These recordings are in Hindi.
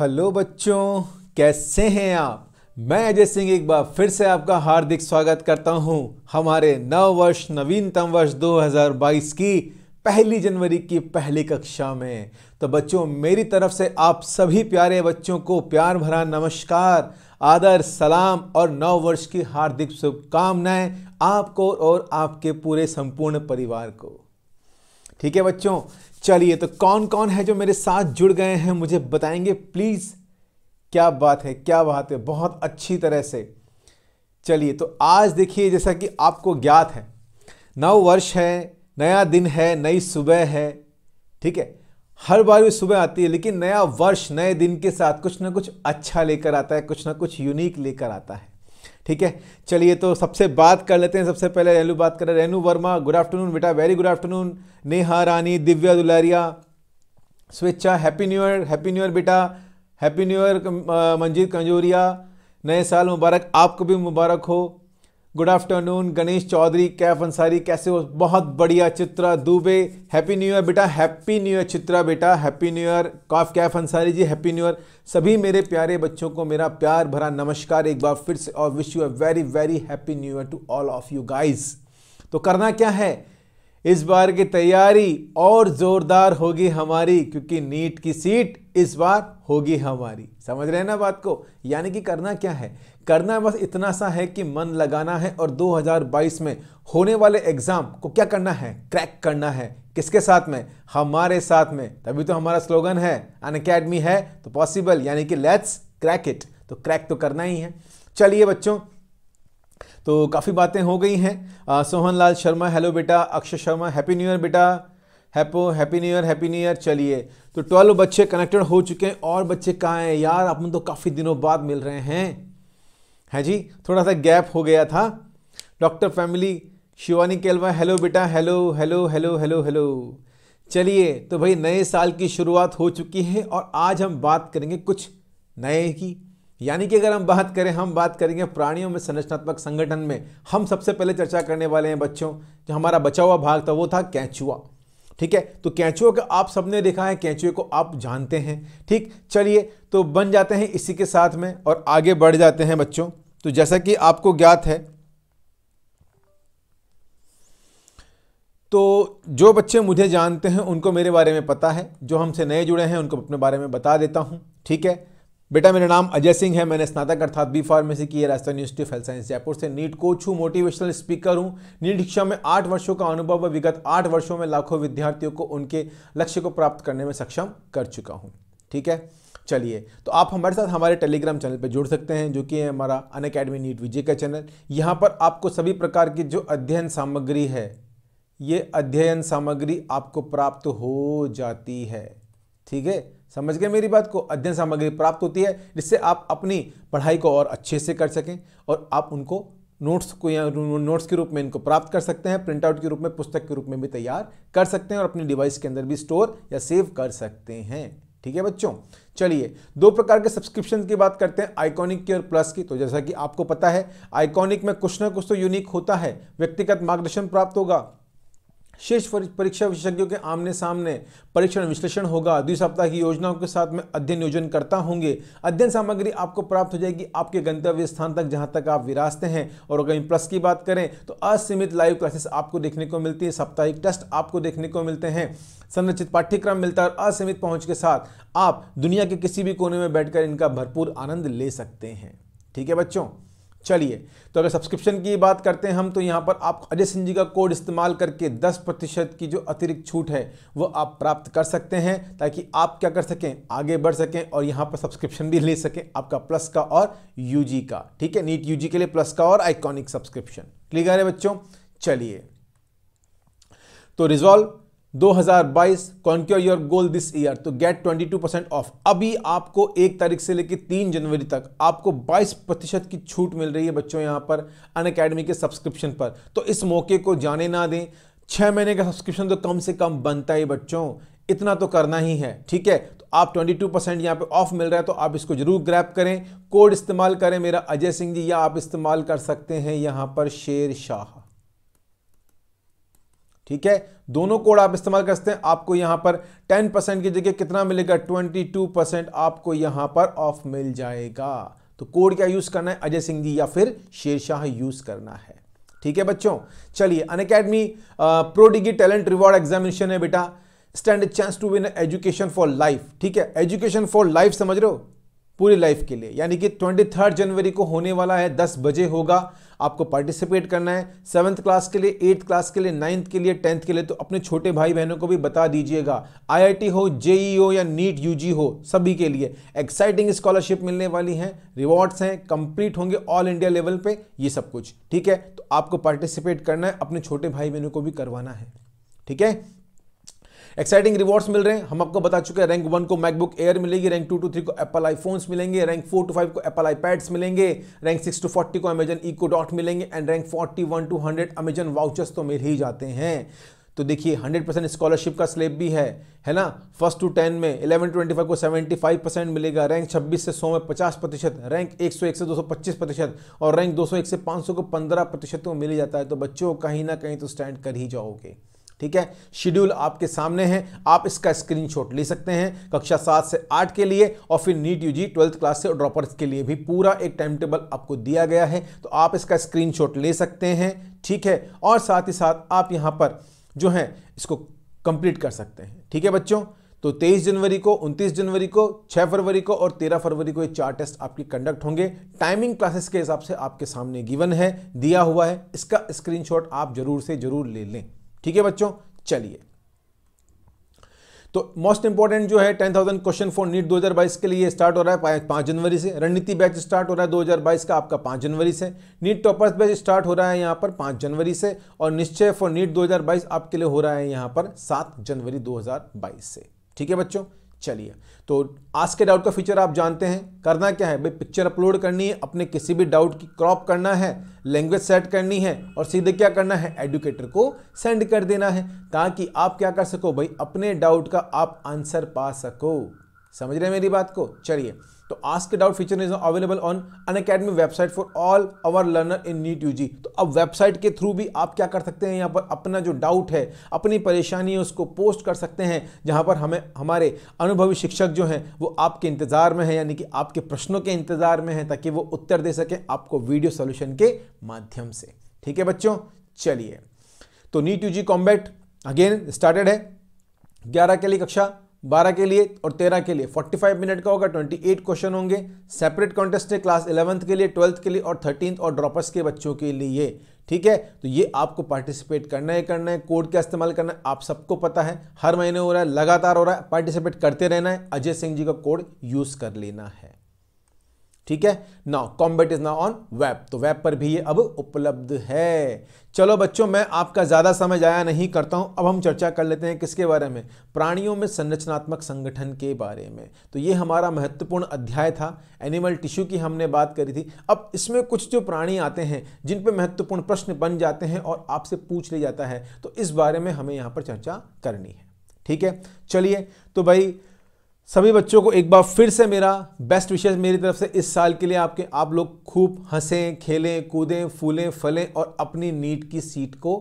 हेलो बच्चों कैसे हैं आप मैं अजय सिंह एक बार फिर से आपका हार्दिक स्वागत करता हूं हमारे नव वर्ष नवीनतम वर्ष 2022 की पहली जनवरी की पहली कक्षा में तो बच्चों मेरी तरफ से आप सभी प्यारे बच्चों को प्यार भरा नमस्कार आदर सलाम और नव वर्ष की हार्दिक शुभकामनाएं आपको और आपके पूरे संपूर्ण परिवार को ठीक है बच्चों चलिए तो कौन कौन है जो मेरे साथ जुड़ गए हैं मुझे बताएंगे प्लीज़ क्या बात है क्या बात है बहुत अच्छी तरह से चलिए तो आज देखिए जैसा कि आपको ज्ञात है नव वर्ष है नया दिन है नई सुबह है ठीक है हर बार भी सुबह आती है लेकिन नया वर्ष नए दिन के साथ कुछ ना कुछ अच्छा लेकर आता है कुछ ना कुछ यूनिक लेकर आता है ठीक है चलिए तो सबसे बात कर लेते हैं सबसे पहले रेनू बात करें रेनू वर्मा गुड आफ्टरनून बेटा very good afternoon Neha Rani Divya Dularia Swechha happy new year happy new year बेटा happy new year Manjeet Kanjoria नए साल मुबारक आपको भी मुबारक हो गुड आफ्टरनून गणेश चौधरी कैफ अंसारी कैसे हो बहुत बढ़िया Chitra Dubey happy new year बेटा हैप्पी न्यू ईयर चित्रा बेटा हैप्पी न्यू ईयर काफ Kaif Ansari ji happy new year सभी मेरे प्यारे बच्चों को मेरा प्यार भरा नमस्कार एक बार फिर से और wish you a very very happy new year to all of you guys तो करना क्या है इस बार की तैयारी और ज़ोरदार होगी हमारी क्योंकि नीट की सीट इस बार होगी हमारी समझ रहे हैं ना बात को यानी कि करना क्या है करना बस इतना सा है कि मन लगाना है और 2022 में होने वाले एग्ज़ाम को क्या करना है क्रैक करना है किसके साथ में हमारे साथ में तभी तो हमारा स्लोगन है अन है तो पॉसिबल यानी कि लेट्स क्रैक इट तो क्रैक तो करना ही है चलिए बच्चों तो काफ़ी बातें हो गई हैं सोहन लाल शर्मा हेलो बेटा Akshay Sharma happy new year बेटा happy happy new year happy new year चलिए तो ट्वेल्व बच्चे कनेक्टेड हो चुके हैं और बच्चे कहाँ हैं यार अपन तो काफ़ी दिनों बाद मिल रहे हैं हैं जी थोड़ा सा गैप हो गया था doctor family Shivani Kelwa hello बेटा hello hello hello hello hello चलिए तो भाई नए साल की शुरुआत हो चुकी है और आज हम बात करेंगे कुछ नए की यानी कि अगर हम बात करें हम बात करेंगे प्राणियों में संरचनात्मक संगठन में हम सबसे पहले चर्चा करने वाले हैं बच्चों जो हमारा बचा हुआ भाग था वो था कैचुआ ठीक है तो कैचुए का आप सबने देखा है कैचुए को आप जानते हैं ठीक चलिए तो बन जाते हैं इसी के साथ में और आगे बढ़ जाते हैं बच्चों तो जैसा कि आपको ज्ञात है तो जो बच्चे मुझे जानते हैं उनको मेरे बारे में पता है जो हमसे नए जुड़े हैं उनको अपने बारे में बता देता हूँ ठीक है बेटा मेरा नाम अजय सिंह है मैंने स्नातक अर्थात बी फार्मेसी की है Rajasthan University of Health Science Jaipur से नीट कोच हूँ मोटिवेशनल स्पीकर हूँ नीट शिक्षा में आठ वर्षों का अनुभव विगत आठ वर्षों में लाखों विद्यार्थियों को उनके लक्ष्य को प्राप्त करने में सक्षम कर चुका हूँ ठीक है चलिए तो आप हमारे साथ हमारे टेलीग्राम चैनल पर जुड़ सकते हैं जो कि है हमारा अन अकेडमी नीट विजय का चैनल यहाँ पर आपको सभी प्रकार की जो अध्ययन सामग्री है ये अध्ययन सामग्री आपको प्राप्त हो जाती है ठीक है समझ गए मेरी बात को अध्ययन सामग्री प्राप्त होती है जिससे आप अपनी पढ़ाई को और अच्छे से कर सकें और आप उनको नोट्स को या नोट्स के रूप में इनको प्राप्त कर सकते हैं प्रिंटआउट के रूप में पुस्तक के रूप में भी तैयार कर सकते हैं और अपनी डिवाइस के अंदर भी स्टोर या सेव कर सकते हैं ठीक है बच्चों चलिए दो प्रकार के सब्सक्रिप्शन की बात करते हैं आइकॉनिक की और प्लस की तो जैसा कि आपको पता है आइकॉनिक में कुछ ना कुछ तो यूनिक होता है व्यक्तिगत मार्गदर्शन प्राप्त होगा शीर्ष परीक्षा विशेषज्ञों के आमने सामने परीक्षण विश्लेषण होगा द्विसप्ताह की योजनाओं के साथ में अध्ययन योजन करता होंगे अध्ययन सामग्री आपको प्राप्त हो जाएगी आपके गंतव्य स्थान तक जहां तक आप विरासते हैं और अगर प्लस की बात करें तो असीमित लाइव क्लासेस आपको देखने को मिलती है साप्ताहिक टेस्ट आपको देखने को मिलते हैं संरचित पाठ्यक्रम मिलता है और असीमित पहुँच के साथ आप दुनिया के किसी भी कोने में बैठकर इनका भरपूर आनंद ले सकते हैं ठीक है बच्चों चलिए तो अगर सब्सक्रिप्शन की बात करते हैं हम तो यहाँ पर आप अजय सिंह जी का कोड इस्तेमाल करके 10 प्रतिशत की जो अतिरिक्त छूट है वो आप प्राप्त कर सकते हैं ताकि आप क्या कर सकें आगे बढ़ सकें और यहाँ पर सब्सक्रिप्शन भी ले सकें आपका प्लस का और यूजी का ठीक है नीट यूजी के लिए प्लस का और आइकॉनिक सब्सक्रिप्शन क्लियर है बच्चों चलिए तो resolve 2022 conquer your goal this year तो गेट 22 परसेंट ऑफ अभी आपको एक तारीख से लेकर तीन जनवरी तक आपको 22 प्रतिशत की छूट मिल रही है बच्चों यहाँ पर अन अकेडमी के सब्सक्रिप्शन पर तो इस मौके को जाने ना दें छः महीने का सब्सक्रिप्शन तो कम से कम बनता ही बच्चों इतना तो करना ही है ठीक है तो आप 22 परसेंट यहाँ पर ऑफ मिल रहा है तो आप इसको जरूर ग्रैप करें कोड इस्तेमाल करें मेरा अजय सिंह जी या आप इस्तेमाल कर सकते हैं यहाँ पर शेर शाह ठीक है दोनों कोड आप इस्तेमाल कर सकते हैं आपको यहां पर 10 परसेंट की जगह कितना मिलेगा 22 परसेंट आपको यहां पर ऑफ मिल जाएगा तो कोड क्या यूज़ करना है अजय सिंह जी या फिर शेरशाह यूज़ करना है ठीक है बच्चों चलिए Unacademy pro degree talent reward examination है बेटा stand chance to win education for life ठीक है एजुकेशन फॉर लाइफ समझ रहे हो पूरी लाइफ के लिए यानी कि थर्ड जनवरी को होने वाला है दस बजे होगा आपको पार्टिसिपेट करना है सेवन्थ क्लास के लिए एट्थ क्लास के लिए नाइन्थ के लिए टेंथ के लिए तो अपने छोटे भाई बहनों को भी बता दीजिएगा आई हो जेई हो e या नीट यू हो सभी के लिए एक्साइटिंग स्कॉलरशिप मिलने वाली हैं रिवॉर्ड्स हैं कंप्लीट होंगे ऑल इंडिया लेवल पे ये सब कुछ ठीक है तो आपको पार्टिसिपेट करना है अपने छोटे भाई बहनों को भी करवाना है ठीक है एक्साइटिंग रिवॉर्ड्स मिल रहे हैं हम आपको बता चुके हैं रैंक वन को मैकबुक एयर मिलेगी रैंक टू टू थ्री को एप्पल आईफोन्स मिलेंगे रैंक फोर टू फाइव को एप्पल आईपैड्स मिलेंगे रैंक सिक्स टू फोर्टी को अमेजन इको डॉट मिलेंगे and rank forty one to hundred Amazon vouchers तो मिल ही जाते हैं तो देखिए 100 परसेंट स्कॉलरशिप का स्लेब भी है है ना फर्स्ट टू टेन में 11 फाइव को 75 परसेंट मिलेगा रैंक 26 से 100 में 50 प्रतिशत रैंक 101 से 225 प्रतिशत और रैंक 201 से 500 को 15 प्रतिशत को तो मिल जाता है तो बच्चों कहीं ना कहीं तो स्टैंड कर ही जाओगे ठीक है शेड्यूल आपके सामने है आप इसका स्क्रीनशॉट ले सकते हैं कक्षा सात से आठ के लिए और फिर नीट यूजी ट्वेल्थ क्लास से और ड्रॉपर्स के लिए भी पूरा एक टाइम टेबल आपको दिया गया है तो आप इसका स्क्रीनशॉट ले सकते हैं ठीक है और साथ ही साथ आप यहाँ पर जो है इसको कंप्लीट कर सकते हैं ठीक है बच्चों तो 23 जनवरी को 29 जनवरी को 6 फरवरी को और 13 फरवरी को ये चार टेस्ट आपके कंडक्ट होंगे टाइमिंग क्लासेस के हिसाब से आपके सामने गिवन है दिया हुआ है इसका स्क्रीनशॉट आप जरूर से जरूर ले लें ठीक है बच्चों चलिए तो मोस्ट इंपॉर्टेंट जो है ten thousand question for NEET 2022 के लिए स्टार्ट हो रहा है पांच जनवरी से रणनीति बैच स्टार्ट हो रहा है 2022 का आपका पांच जनवरी से नीट टॉपर्स बैच स्टार्ट हो रहा है यहां पर पांच जनवरी से और निश्चय फॉर नीट 2022 आपके लिए हो रहा है यहां पर सात जनवरी 2022 से ठीक है बच्चों चलिए तो आज के डाउट का फीचर आप जानते हैं करना क्या है भाई पिक्चर अपलोड करनी है अपने किसी भी डाउट की क्रॉप करना है लैंग्वेज सेट करनी है और सीधे क्या करना है एडुकेटर को सेंड कर देना है ताकि आप क्या कर सको भाई अपने डाउट का आप आंसर पा सको समझ रहे हैं मेरी बात को चलिए तो ask doubt feature is available on Unacademy website for all our learner in NEET you तो अब वेबसाइट के थ्रू भी आप क्या कर सकते हैं यहाँ पर अपना जो डाउट है अपनी परेशानी है उसको पोस्ट कर सकते हैं जहाँ पर हमें हमारे अनुभवी शिक्षक जो हैं वो आपके इंतज़ार में हैं यानी कि आपके प्रश्नों के इंतज़ार में हैं ताकि वो उत्तर दे सकें आपको वीडियो सोल्यूशन के माध्यम से ठीक है बच्चों चलिए तो NEET U G combat again started है ग्यारह के लिए कक्षा 12 के लिए और 13 के लिए 45 मिनट का होगा 28 क्वेश्चन होंगे सेपरेट कॉन्टेस्ट है क्लास 11th के लिए 12th के लिए और 13th और ड्रॉपर्स के बच्चों के लिए ठीक है तो ये आपको पार्टिसिपेट करना है करना है कोड का इस्तेमाल करना है आप सबको पता है हर महीने हो रहा है लगातार हो रहा है पार्टिसिपेट करते रहना है अजय सिंह जी का कोड यूज़ कर लेना है ठीक है now combat is now on web तो वेब पर भी ये अब उपलब्ध है चलो बच्चों मैं आपका ज़्यादा समय जाया नहीं करता हूं अब हम चर्चा कर लेते हैं किसके बारे में प्राणियों में संरचनात्मक संगठन के बारे में तो ये हमारा महत्वपूर्ण अध्याय था एनिमल टिश्यू की हमने बात करी थी अब इसमें कुछ जो प्राणी आते हैं जिन पर महत्वपूर्ण प्रश्न बन जाते हैं और आपसे पूछ लिया जाता है तो इस बारे में हमें यहां पर चर्चा करनी है ठीक है चलिए तो भाई सभी बच्चों को एक बार फिर से मेरा बेस्ट विशेष मेरी तरफ से इस साल के लिए आपके आप लोग खूब हंसें खेलें कूदें फूलें फलें और अपनी नीट की सीट को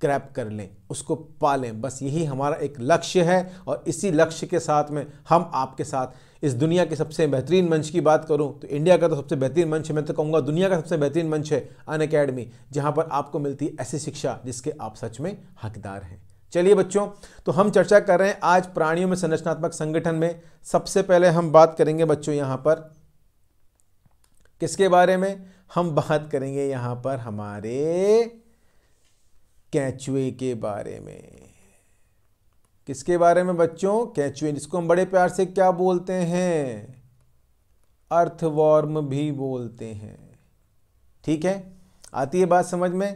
ग्रैप कर लें उसको पालें बस यही हमारा एक लक्ष्य है और इसी लक्ष्य के साथ में हम आपके साथ इस दुनिया के सबसे बेहतरीन मंच की बात करूं तो इंडिया का तो सबसे बेहतरीन मंच है मैं तो कहूँगा दुनिया का सबसे बेहतरीन मंच है अन अकेडमी जहाँ पर आपको मिलती है ऐसी शिक्षा जिसके आप सच में हकदार हैं चलिए बच्चों तो हम चर्चा कर रहे हैं आज प्राणियों में संरचनात्मक संगठन में सबसे पहले हम बात करेंगे बच्चों यहाँ पर किसके बारे में हम बात करेंगे यहाँ पर हमारे कैचुए के बारे में किसके बारे में बच्चों कैचुए जिसको हम बड़े प्यार से क्या बोलते हैं अर्थवॉर्म भी बोलते हैं ठीक है आती है बात समझ में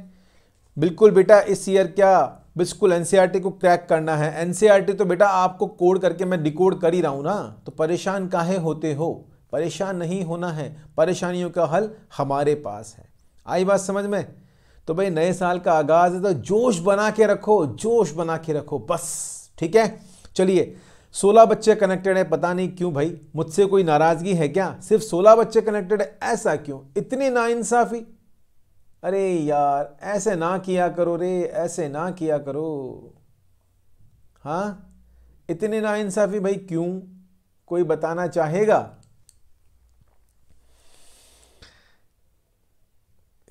बिल्कुल बेटा इस ईयर क्या बिल्कुल एनसीईआरटी e को क्रैक करना है एनसीईआरटी e तो बेटा आपको कोड करके मैं डिकोड कर ही रहा हूँ ना तो परेशान काहे होते हो परेशान नहीं होना है परेशानियों का हल हमारे पास है आई बात समझ में तो भाई नए साल का आगाज़ है तो जोश बना के रखो जोश बना के रखो बस ठीक है चलिए सोलह बच्चे कनेक्टेड है पता नहीं क्यों भाई मुझसे कोई नाराज़गी है क्या सिर्फ सोलह बच्चे कनेक्टेड है ऐसा क्यों इतनी नाइंसाफ़ी अरे यार ऐसे ना किया करो रे ऐसे ना किया करो हाँ इतने ना इंसाफी भाई क्यों कोई बताना चाहेगा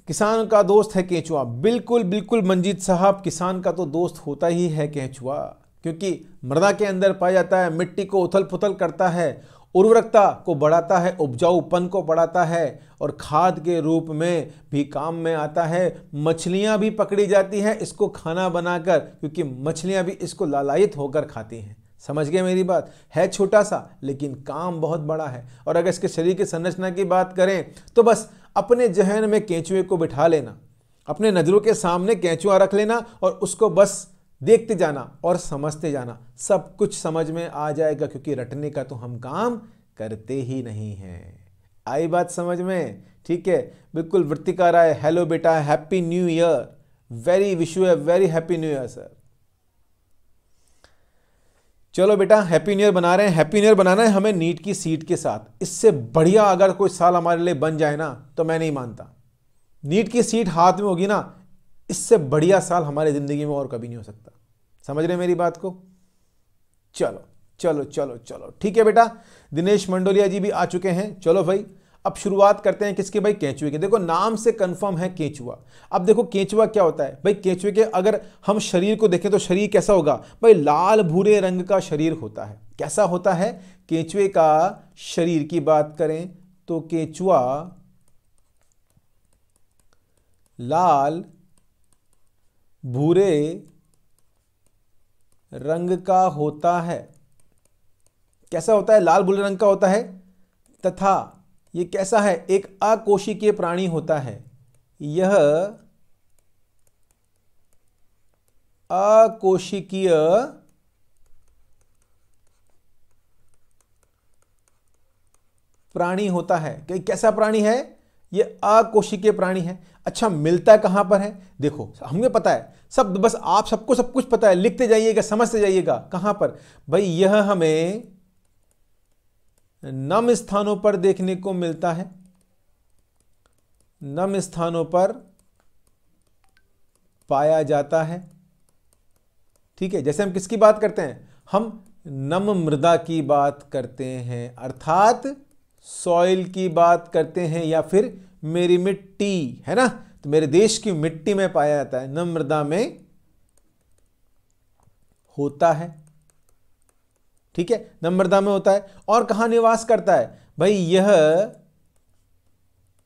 किसान का दोस्त है केंचुआ बिल्कुल बिल्कुल मंजीत साहब किसान का तो दोस्त होता ही है केंचुआ क्योंकि मृदा के अंदर पाया जाता है मिट्टी को उथल पुथल करता है उर्वरकता को बढ़ाता है उपजाऊपन को बढ़ाता है और खाद के रूप में भी काम में आता है मछलियाँ भी पकड़ी जाती हैं इसको खाना बनाकर क्योंकि मछलियाँ भी इसको लालायित होकर खाती हैं समझ गए मेरी बात है छोटा सा लेकिन काम बहुत बड़ा है और अगर इसके शरीर की संरचना की बात करें तो बस अपने जहन में केंचुए को बिठा लेना अपने नज़रों के सामने कैंचुआ रख लेना और उसको बस देखते जाना और समझते जाना सब कुछ समझ में आ जाएगा क्योंकि रटने का तो हम काम करते ही नहीं हैं आई बात समझ में ठीक है बिल्कुल वृत्तिका राय हेलो बेटा happy new year very wish you very happy new year sir चलो बेटा हैप्पी न्यू ईयर बना रहे हैं हैप्पी न्यू ईयर बनाना है हमें नीट की सीट के साथ इससे बढ़िया अगर कोई साल हमारे लिए बन जाए ना तो मैं नहीं मानता नीट की सीट हाथ में होगी ना इससे बढ़िया साल हमारी ज़िंदगी में और कभी नहीं हो सकता समझ रहे मेरी बात को चलो चलो चलो चलो ठीक है बेटा दिनेश मंडोलिया जी भी आ चुके हैं चलो भाई अब शुरुआत करते हैं किसके भाई केंचुए के। देखो नाम से कंफर्म है केंचुआ अब देखो केंचुआ क्या होता है भाई केंचुए के अगर हम शरीर को देखें तो शरीर कैसा होगा भाई लाल भूरे रंग का शरीर होता है कैसा होता है केंचुए का शरीर की बात करें तो केंचुआ लाल भूरे रंग का होता है कैसा होता है लाल भूरे रंग का होता है तथा ये कैसा है एक अकोशिकीय प्राणी होता है यह अकोशिकीय प्राणी होता है कैसा प्राणी है यह अकोशिकीय प्राणी है अच्छा मिलता है कहाँ पर है देखो हमें पता है सब बस आप सबको सब कुछ पता है लिखते जाइएगा समझते जाइएगा कहाँ पर भाई यह हमें नम स्थानों पर देखने को मिलता है नम स्थानों पर पाया जाता है ठीक है जैसे हम किसकी बात करते हैं हम नम मृदा की बात करते हैं अर्थात सॉइल की बात करते हैं या फिर मेरी मिट्टी है ना तो मेरे देश की मिट्टी में पाया जाता है नम्रदा में होता है ठीक है नम्रदा में होता है और कहा निवास करता है भाई यह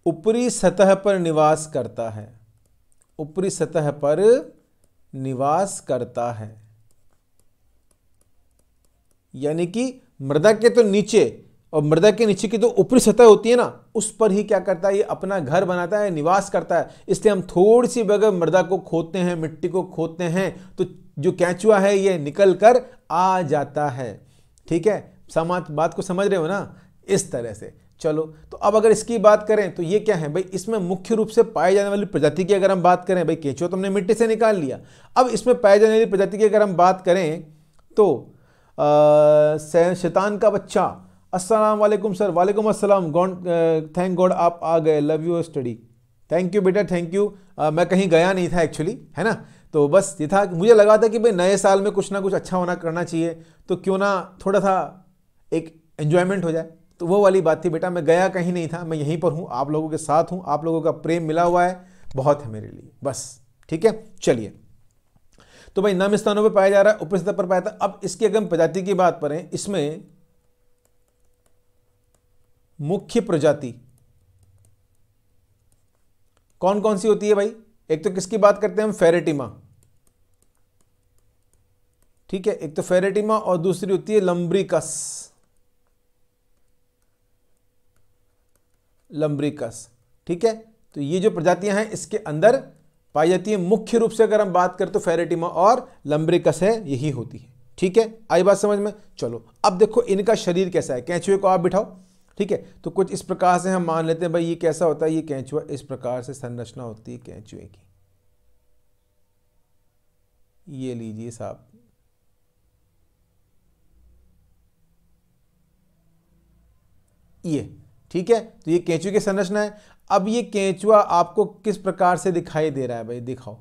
ऊपरी सतह पर निवास करता है ऊपरी सतह पर निवास करता है यानी कि मृदा के तो नीचे और मृदा के नीचे की जो तो ऊपरी सतह होती है ना उस पर ही क्या करता है ये अपना घर बनाता है निवास करता है इसलिए हम थोड़ी सी बगैर मृदा को खोदते हैं मिट्टी को खोदते हैं तो जो कैचुआ है ये निकल कर आ जाता है ठीक है समाज बात को समझ रहे हो ना इस तरह से चलो तो अब अगर इसकी बात करें तो ये क्या है भाई इसमें मुख्य रूप से पाए जाने वाली प्रजाति की अगर हम बात करें भाई केचुआ तो हमने मिट्टी से निकाल लिया अब इसमें पाए जाने वाली प्रजाति की अगर हम बात करें तो शैतान का बच्चा अस्सलाम वालेकुम सर वालेकुम अस्सलाम गॉड थैंक गॉड आप आ गए love you study thank you बेटा थैंक यू uh, मैं कहीं गया नहीं था एक्चुअली है ना तो बस ये था मुझे लगा था कि भाई नए साल में कुछ ना कुछ अच्छा होना करना चाहिए तो क्यों ना थोड़ा सा एक एन्जॉयमेंट हो जाए तो वो वाली बात थी बेटा मैं गया कहीं नहीं था मैं यहीं पर हूँ आप लोगों के साथ हूँ आप लोगों का प्रेम मिला हुआ है बहुत है मेरे लिए बस ठीक है चलिए तो भाई नम स्थानों पर पाया जा रहा है उपस्थित पर पाया था अब इसकी अगर प्रजाति की बात करें इसमें मुख्य प्रजाति कौन कौन सी होती है भाई एक तो किसकी बात करते हैं हम फेरेटिमा ठीक है एक तो फेरेटिमा और दूसरी होती है लंब्रिकस लंब्रिकस ठीक है तो ये जो प्रजातियां हैं इसके अंदर पाई जाती है मुख्य रूप से अगर हम बात करें तो फेरेटिमा और लंब्रिकस है यही होती है ठीक है आई बात समझ में चलो अब देखो इनका शरीर कैसा है कैचुए को आप बिठाओ ठीक है तो कुछ इस प्रकार से हम मान लेते हैं भाई ये कैसा होता है ये कैंचुआ इस प्रकार से संरचना होती है कैंचुए की ये लीजिए साहब ये ठीक है तो ये कैंचुए की संरचना है अब ये कैंचुआ आपको किस प्रकार से दिखाई दे रहा है भाई दिखाओ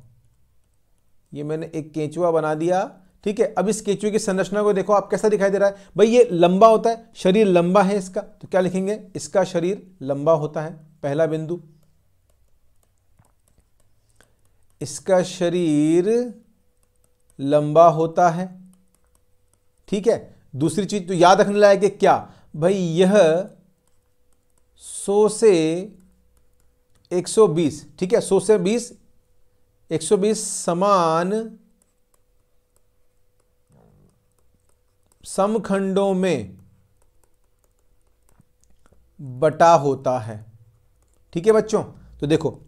ये मैंने एक कैंचुआ बना दिया ठीक है अब इस केचुए की संरचना को देखो आप कैसा दिखाई दे रहा है भाई ये लंबा होता है शरीर लंबा है इसका तो क्या लिखेंगे इसका शरीर लंबा होता है पहला बिंदु इसका शरीर लंबा होता है ठीक है दूसरी चीज तो याद रखने लायक है क्या भाई यह 100 से 120 ठीक है 100 से 20 120 समान समखंडों में बटा होता है ठीक है बच्चों तो देखो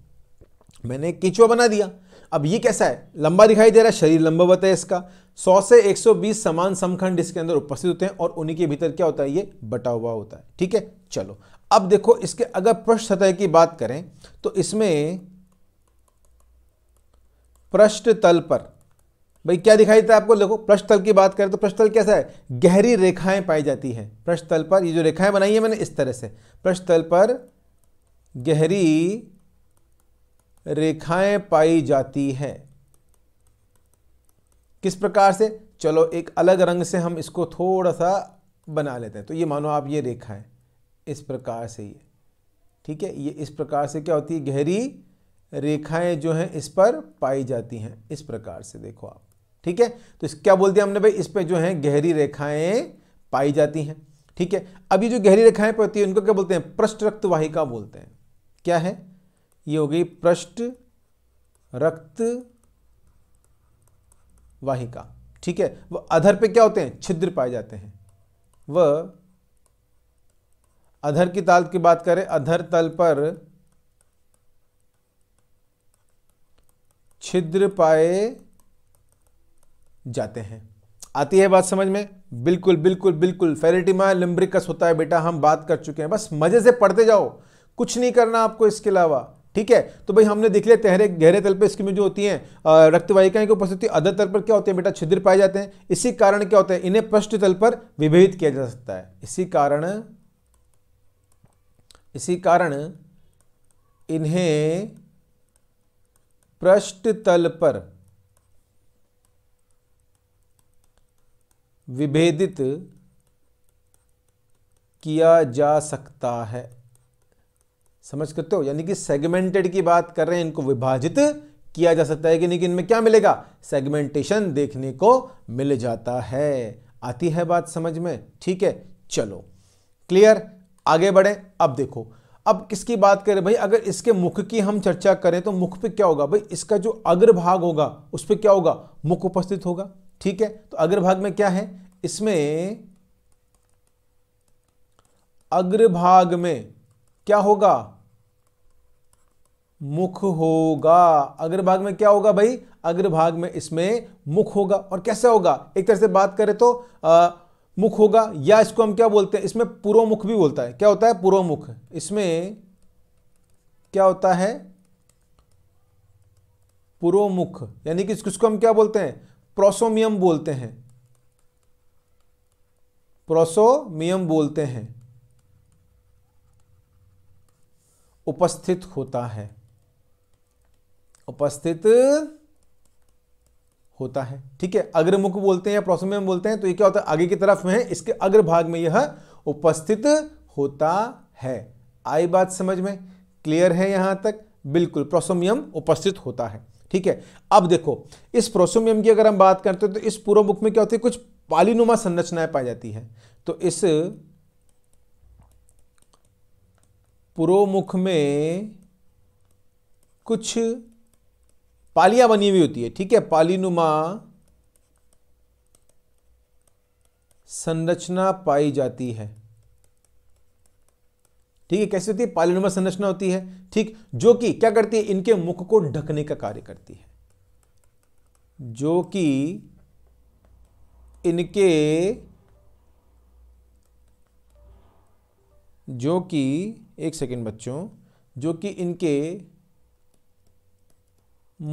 मैंने एक बना दिया अब ये कैसा है लंबा दिखाई दे रहा है शरीर लंबावत है इसका 100 से 120 समान समखंड इसके अंदर उपस्थित होते हैं और उन्हीं के भीतर क्या होता है ये बटा हुआ होता है ठीक है चलो अब देखो इसके अगर पृष्ठ सतह की बात करें तो इसमें पृष्ठ तल पर भाई क्या दिखाई देता है आपको देखो पृष्ठतल की बात करें तो पृष्ठतल कैसा है गहरी रेखाएं पाई जाती हैं पृष्ठतल पर ये जो रेखाएं बनाई है मैंने इस तरह से पृष्ठतल पर गहरी रेखाएं पाई जाती हैं किस प्रकार से चलो एक अलग रंग से हम इसको थोड़ा सा बना लेते हैं तो ये मानो आप ये रेखाएं इस प्रकार से ये ठीक है ये इस प्रकार से क्या होती है गहरी रेखाएं जो हैं इस पर पाई जाती हैं इस प्रकार से देखो आप ठीक है तो इस क्या बोल दिया हमने भाई इस पर जो है गहरी रेखाएं पाई जाती हैं ठीक है अब ये जो गहरी रेखाएं पड़ती है उनको क्या बोलते हैं पृष्ठ रक्त वाहिका बोलते हैं क्या है ये हो गई पृष्ठ रक्त वाहिका ठीक है वह अधर पे क्या होते हैं छिद्र पाए जाते हैं वह अधर की ताल की बात करें अधर तल पर छिद्र पाए जाते हैं आती है बात समझ में बिल्कुल बिल्कुल बिल्कुल फेरेटिमा लिम्ब्रिकस होता है बेटा हम बात कर चुके हैं बस मज़े से पढ़ते जाओ कुछ नहीं करना आपको इसके अलावा ठीक है तो भाई हमने देख लिया तहरे गहरे तल पर में जो होती हैं रक्तवाहिकाएं की उपस्थिति अदर तल पर क्या होती है बेटा छिद्र पाए जाते हैं इसी कारण क्या होता है इन्हें पृष्ठ तल पर विभेदित किया जा सकता है इसी कारण इसी कारण इन्हें पृष्ठ तल पर विभेदित किया जा सकता है समझ करते हो यानी कि सेगमेंटेड की बात कर रहे हैं इनको विभाजित किया जा सकता है कि नहीं कि इनमें क्या मिलेगा सेगमेंटेशन देखने को मिल जाता है आती है बात समझ में ठीक है चलो क्लियर आगे बढ़े अब देखो अब किसकी बात करें भाई अगर इसके मुख की हम चर्चा करें तो मुख पे क्या होगा भाई इसका जो अग्रभाग होगा उस पर क्या होगा मुख उपस्थित होगा ठीक है तो अग्रभाग में क्या है इसमें अग्रभाग में क्या होगा मुख होगा अग्रभाग में क्या होगा भाई अग्रभाग में इसमें मुख होगा और कैसे होगा एक तरह से बात करें तो आ, मुख होगा या इसको हम क्या बोलते हैं इसमें मुख भी बोलता है क्या होता है मुख इसमें क्या होता है मुख यानी कि इसको हम क्या बोलते हैं प्रोसोमियम बोलते हैं प्रोसोमियम बोलते हैं उपस्थित होता है उपस्थित होता है ठीक है अग्रमुख बोलते हैं या प्रोसोमियम बोलते हैं तो ये क्या होता है आगे की तरफ में है इसके अग्र भाग में यह उपस्थित होता है आई बात समझ में क्लियर है यहां तक बिल्कुल प्रोसोमियम उपस्थित होता है ठीक है अब देखो इस प्रोसोमियम की अगर हम बात करते हैं तो इस पूर्व मुख में क्या होती है कुछ पालीनुमा संरचनाएं पाई जाती है तो इस पुरोमुख में कुछ पालियां बनी हुई होती है ठीक है पालीनुमा संरचना पाई जाती है ठीक है कैसे होती है पालिनोमल संरचना होती है ठीक जो कि क्या करती है इनके मुख को ढकने का कार्य करती है जो कि इनके जो कि एक सेकेंड बच्चों जो कि इनके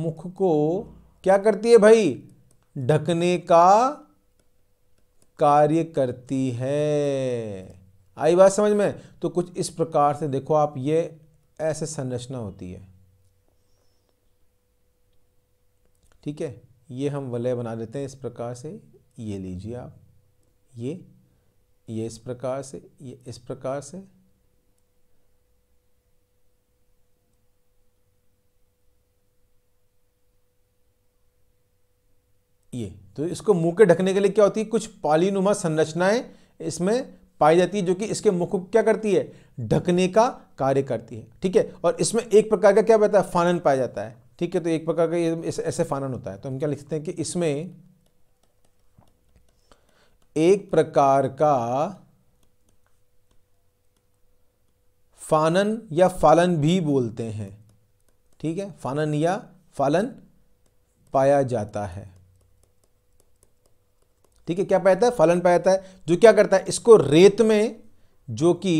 मुख को क्या करती है भाई ढकने का कार्य करती है आई बात समझ में तो कुछ इस प्रकार से देखो आप ये ऐसे संरचना होती है ठीक है ये हम वलय बना देते हैं इस प्रकार से ये लीजिए आप ये ये इस प्रकार से ये इस प्रकार से ये तो इसको मुंह के ढकने के लिए क्या होती है कुछ पालीनुमा संरचनाएं इसमें पाई जाती है जो कि इसके मुख को क्या करती है ढकने का कार्य करती है ठीक है और इसमें एक प्रकार का क्या बताया है फानन पाया जाता है ठीक है तो एक प्रकार का ये ऐसे फानन होता है तो हम क्या लिखते हैं कि इसमें एक प्रकार का फानन या फालन भी बोलते हैं ठीक है फानन या फालन पाया जाता है ठीक है क्या पाया है फलन पाया जाता है जो क्या करता है इसको रेत में जो कि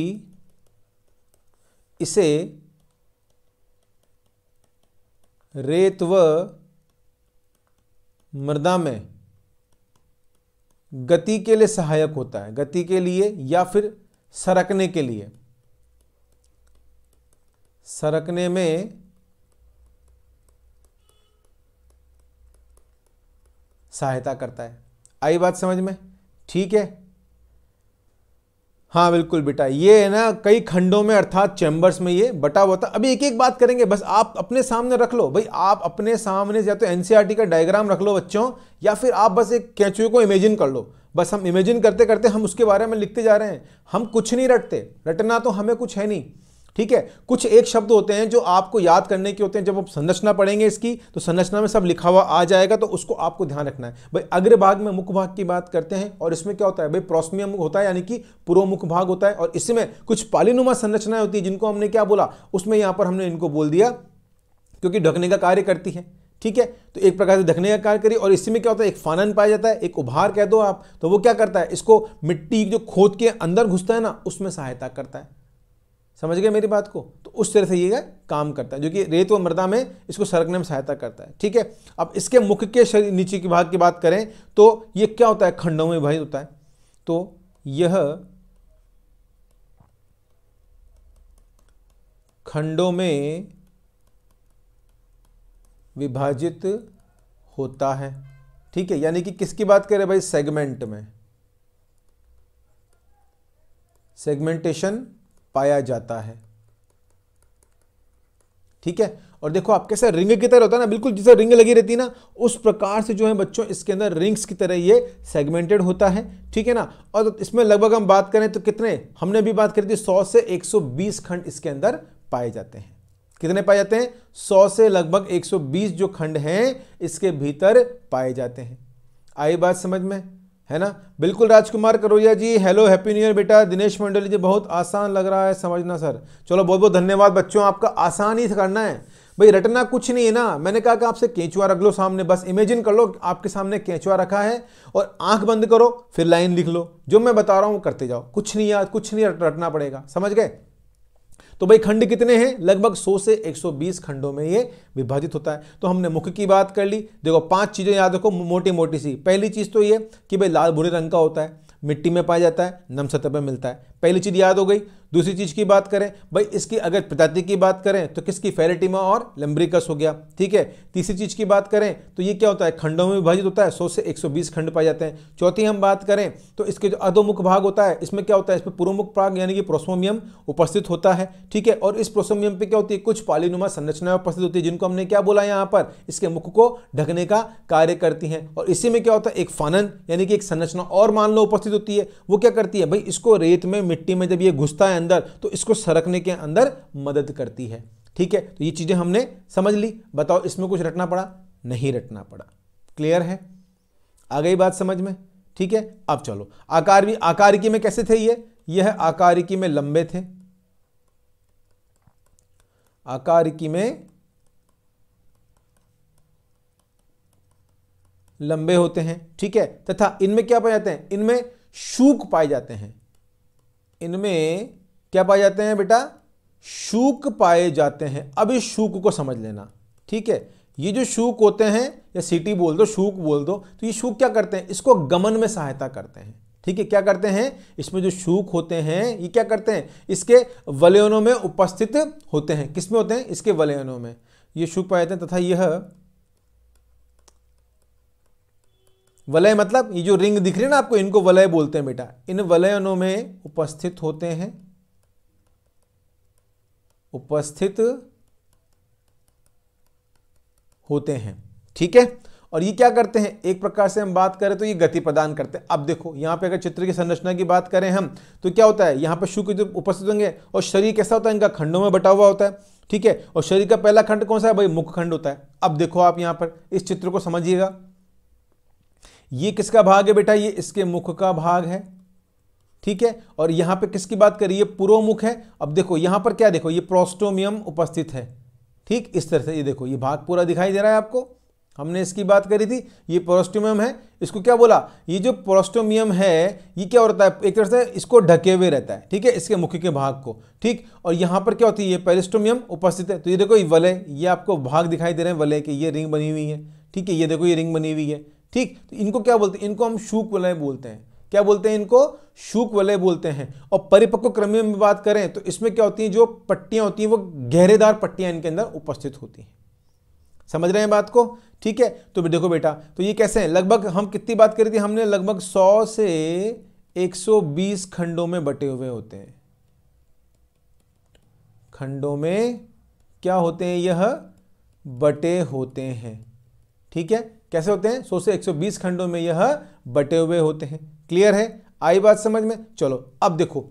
इसे रेत व मृदा में गति के लिए सहायक होता है गति के लिए या फिर सरकने के लिए सरकने में सहायता करता है आई बात समझ में ठीक है हाँ बिल्कुल बेटा ये है ना कई खंडों में अर्थात चैम्बर्स में ये बटा हुआ था अभी एक एक बात करेंगे बस आप अपने सामने रख लो भाई आप अपने सामने या तो एनसीईआरटी e का डायग्राम रख लो बच्चों या फिर आप बस एक कैचुए को इमेजिन कर लो बस हम इमेजिन करते करते हम उसके बारे में लिखते जा रहे हैं हम कुछ नहीं रटते रटना तो हमें कुछ है नहीं ठीक है कुछ एक शब्द होते हैं जो आपको याद करने के होते हैं जब आप संरचना पढ़ेंगे इसकी तो संरचना में सब लिखा हुआ आ जाएगा तो उसको आपको ध्यान रखना है भाई अग्र भाग में मुख्य भाग की बात करते हैं और इसमें क्या होता है भाई प्रोस्मियम होता है यानी कि पूर्व मुख भाग होता है और इसमें कुछ पालीनुमा संरचनाएं होती है जिनको हमने क्या बोला उसमें यहां पर हमने इनको बोल दिया क्योंकि ढकने का कार्य करती है ठीक है तो एक प्रकार से ढकने का कार्य करिए और इसमें क्या होता है एक फानन पाया जाता है एक उभार कह दो आप तो वो क्या करता है इसको मिट्टी जो खोद के अंदर घुसता है ना उसमें सहायता करता है समझ गए मेरी बात को तो उस तरह से ये काम करता है जो कि रेत व मृदा में इसको सरकने में सहायता करता है ठीक है अब इसके मुख्य के नीचे के भाग की बात करें तो ये क्या होता है खंडों में विभाजित होता है तो यह खंडों में विभाजित होता है ठीक है यानी कि किसकी बात करें भाई सेगमेंट में सेगमेंटेशन पाया जाता है ठीक है और देखो आपके साथ रिंग की तरह होता है ना बिल्कुल जैसे रिंग लगी रहती है ना उस प्रकार से जो है बच्चों इसके अंदर रिंग्स की तरह ये सेगमेंटेड होता है ठीक है ना और इसमें लगभग हम बात करें तो कितने हमने भी बात करी थी 100 से 120 खंड इसके अंदर पाए जाते हैं कितने पाए जाते हैं 100 से लगभग 120 जो खंड हैं इसके भीतर पाए जाते हैं आई बात समझ में है ना बिल्कुल Rajkumar Karoya ji hello happy new year बेटा दिनेश मंडल जी बहुत आसान लग रहा है समझना सर चलो बहुत बहुत धन्यवाद बच्चों आपका आसान ही करना है भाई रटना कुछ नहीं है ना मैंने कहा कि आपसे केंचुआ रख लो सामने बस इमेजिन कर लो आपके सामने केंचुआ रखा है और आंख बंद करो फिर लाइन लिख लो जो मैं बता रहा हूँ करते जाओ कुछ नहीं याद कुछ नहीं रटना पड़ेगा समझ गए तो भाई खंड कितने हैं लगभग 100 से 120 खंडों में ये विभाजित होता है तो हमने मुख्य की बात कर ली देखो पांच चीज़ें याद रखो मोटी मोटी सी पहली चीज़ तो ये कि भाई लाल भूरे रंग का होता है मिट्टी में पाया जाता है नम सतह पर मिलता है पहली चीज़ याद हो गई दूसरी चीज़ की बात करें भाई इसकी अगर प्रजाति की बात करें तो किसकी फेरेटिमा और लम्ब्रिकस हो गया ठीक है तीसरी चीज़ की बात करें तो ये क्या होता है खंडों में विभाजित होता है सौ से एक खंड पाए जाते हैं चौथी हम बात करें तो इसके जो अधोमुख भाग होता है इसमें क्या होता है इसमें पूर्वमुख भाग यानी कि प्रोसोमियम उपस्थित होता है ठीक है और इस प्रोसोमियम पर क्या होती है कुछ पालीनुमा संरचनाएं उपस्थित होती है जिनको हमने क्या बोला यहाँ पर इसके मुख को ढकने का कार्य करती हैं और इसी में क्या होता है एक फानन यानी कि एक संरचना और मान लो उपस्थित होती है वो क्या करती है भाई इसको रेत में मिट्टी में जब ये घुसता है अंदर तो इसको सरकने के अंदर मदद करती है ठीक है तो ये चीज़ें हमने समझ ली बताओ इसमें कुछ रटना पड़ा नहीं रटना पड़ा क्लियर है आ गई बात समझ में ठीक है अब चलो आकार भी आकारिकी में कैसे थे ये यह आकारिकी में लंबे थे आकारिकी में लंबे होते हैं ठीक है तथा इनमें क्या पाए जाते हैं इनमें शूक पाए जाते हैं इनमें क्या पाए जाते हैं बेटा शूक पाए जाते हैं अब इस शूक को समझ लेना ठीक है ये जो शूक होते हैं या सिटी बोल दो शूक बोल दो तो ये शूक क्या करते हैं इसको गमन में सहायता करते हैं ठीक है क्या करते हैं इसमें जो शूक होते हैं ये क्या करते हैं इसके वलयनों में उपस्थित होते हैं किसमें होते हैं इसके वलयनों में ये शूक पाए जाते हैं तथा यह वलय मतलब ये जो रिंग दिख रही है ना आपको इनको वलय बोलते हैं बेटा इन वलयनों में उपस्थित होते हैं उपस्थित होते हैं ठीक है और ये क्या करते हैं एक प्रकार से हम बात करें तो ये गति प्रदान करते हैं अब देखो यहां पे अगर चित्र की संरचना की बात करें हम तो क्या होता है यहां पर शुक्र जो उपस्थित होंगे और शरीर कैसा होता है इनका खंडों में बटा हुआ होता है ठीक है और शरीर का पहला खंड कौन सा है भाई मुख खंड होता है अब देखो आप यहां पर इस चित्र को समझिएगा ये किसका भाग है बेटा ये इसके मुख का भाग है ठीक है और यहां पे किसकी बात करी ये पुरोमुख है अब देखो यहां पर क्या देखो ये प्रोस्टोमियम उपस्थित है ठीक इस तरह से ये देखो ये भाग पूरा दिखाई दे रहा है आपको हमने इसकी बात करी थी ये प्रोस्टोमियम है इसको क्या बोला ये जो प्रोस्टोमियम है ये क्या होता है एक तरह से इसको ढके हुए रहता है ठीक है इसके मुख्य के भाग को ठीक और यहां पर क्या होती है ये पेरिस्टोमियम उपस्थित है तो ये देखो ये वलय ये आपको भाग दिखाई दे रहे हैं वलय के ये रिंग बनी हुई है ठीक है ये देखो ये रिंग बनी हुई है ठीक तो इनको क्या बोलते हैं इनको हम शूक वलय बोलते हैं क्या बोलते हैं इनको शूक वलय बोलते हैं और परिपक्व क्रमी में बात करें तो इसमें क्या होती हैं जो पट्टियां होती हैं वो गहरेदार पट्टियां इनके अंदर उपस्थित होती हैं समझ रहे हैं बात को ठीक है तो देखो बेटा तो ये कैसे हैं लगभग हम कितनी बात करी थी हमने लगभग 100 से 120 खंडों में बटे हुए होते हैं खंडों में क्या होते हैं यह बटे होते हैं ठीक है कैसे होते हैं सौ से बीस खंडों में यह बटे हुए होते हैं क्लियर है आई बात समझ में चलो अब देखो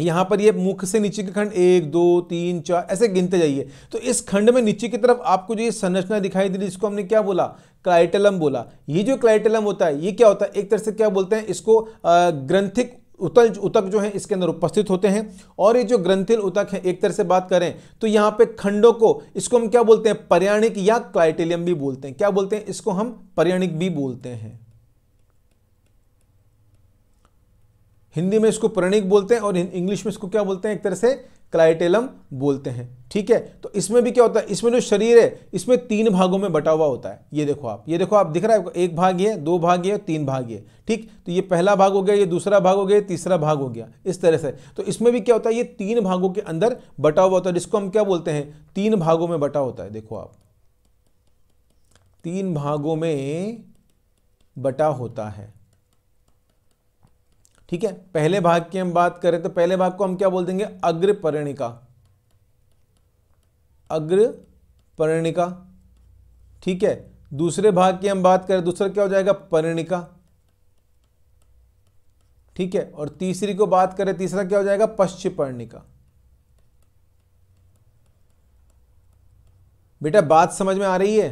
यहां पर ये मुख से नीचे के खंड एक दो तीन चार ऐसे गिनते जाइए तो इस खंड में नीचे की तरफ आपको जो ये संरचना दिखाई दे रही इसको हमने क्या बोला क्लाइटलम बोला ये जो क्लाइटलम होता है ये क्या होता है एक तरह से क्या बोलते हैं इसको ग्रंथिक उतल उतक जो है इसके अंदर उपस्थित होते हैं और ये जो ग्रंथिल उतक है एक तरह से बात करें तो यहां पे खंडों को इसको हम क्या बोलते हैं पर्याणिक या क्लाइटेलियम भी बोलते हैं क्या बोलते हैं इसको हम पर्याणिक भी बोलते हैं हिंदी में इसको प्रणिक बोलते हैं और इंग्लिश में इसको क्या बोलते हैं एक तरह से क्लाइटेलम बोलते हैं ठीक है तो इसमें भी क्या होता है इसमें जो शरीर है इसमें तीन भागों में बटा हुआ होता है ये देखो आप ये देखो आप दिख रहा है एक भाग ये दो भाग ये तीन भाग ये ठीक तो ये पहला भाग हो गया ये दूसरा भाग हो गया तीसरा भाग हो गया इस तरह से तो इसमें भी क्या होता है ये तीन भागों के अंदर बटा हुआ होता है जिसको हम क्या बोलते हैं तीन भागों में बटा होता है देखो आप तीन भागों में बटा होता है ठीक है पहले भाग की हम बात करें तो पहले भाग को हम क्या बोल देंगे अग्र परिणिका ठीक है दूसरे भाग की हम बात करें दूसरा क्या हो जाएगा परिणिका ठीक है और तीसरी को बात करें तीसरा क्या हो जाएगा पश्चिम पर्णिका बेटा बात समझ में आ रही है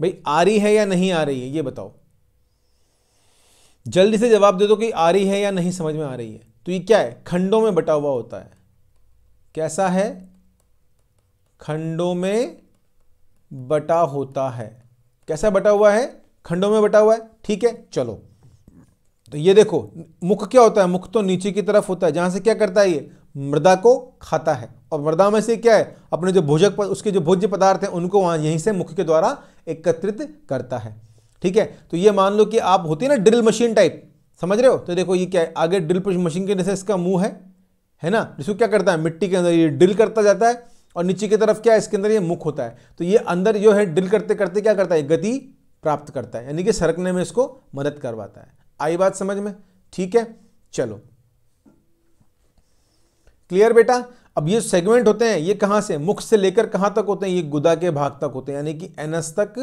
भाई आ रही है या नहीं आ रही है ये बताओ जल्दी से जवाब दे दो कि आ रही है या नहीं समझ में आ रही है तो ये क्या है खंडों में बटा हुआ होता है कैसा है खंडों में बटा होता है कैसा बटा हुआ है खंडों में बटा हुआ है ठीक है चलो तो ये देखो मुख क्या होता है मुख तो नीचे की तरफ होता है जहां से क्या करता है ये मृदा को खाता है और मृदा में से क्या है अपने जो भोजक उसके जो भोज्य पदार्थ हैं उनको वहां यहीं से मुख के द्वारा एकत्रित करता है ठीक है तो ये मान लो कि आप होती है ना ड्रिल मशीन टाइप समझ रहे हो तो देखो ये क्या है आगे ड्रिल मशीन के जैसे इसका मुंह है है ना इसको क्या करता है मिट्टी के अंदर ये ड्रिल करता जाता है और नीचे की तरफ क्या है इसके अंदर ये मुख होता है तो ये अंदर जो है ड्रिल करते करते क्या करता है गति प्राप्त करता है यानी कि सरकने में इसको मदद करवाता है आई बात समझ में ठीक है चलो क्लियर बेटा अब ये सेगमेंट होते हैं ये कहां से मुख से लेकर कहां तक होते हैं ये गुदा के भाग तक होते हैं यानी कि एनस तक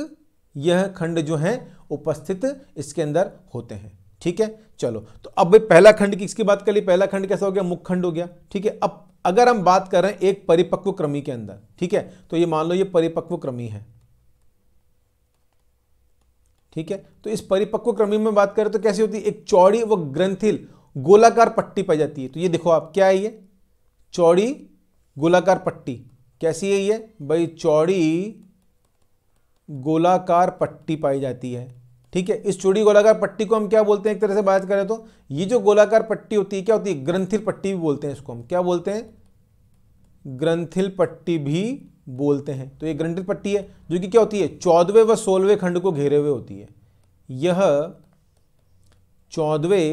यह खंड जो हैं उपस्थित इसके अंदर होते हैं ठीक है चलो तो अब पहला खंड की इसकी बात कर ली पहला खंड कैसा हो गया मुख्य खंड हो गया ठीक है अब अगर हम बात कर रहे हैं एक परिपक्व क्रमी के अंदर ठीक है तो ये मान लो ये परिपक्व क्रमी है ठीक है तो इस परिपक्व क्रमी में बात करें तो कैसी होती है एक चौड़ी व ग्रंथिल गोलाकार पट्टी पाई जाती है तो ये देखो आप क्या है ये चौड़ी गोलाकार पट्टी कैसी है ये भाई चौड़ी गोलाकार पट्टी पाई जाती है ठीक है इस चूड़ी गोलाकार पट्टी को हम क्या बोलते हैं एक तरह से बात करें तो ये जो गोलाकार पट्टी होती है क्या होती है ग्रंथिल पट्टी भी बोलते हैं इसको हम क्या बोलते हैं ग्रंथिल पट्टी भी बोलते हैं तो ये ग्रंथिल पट्टी है जो कि क्या होती है चौदवे व सोलहवें खंड को घेरे हुए होती है यह चौदवे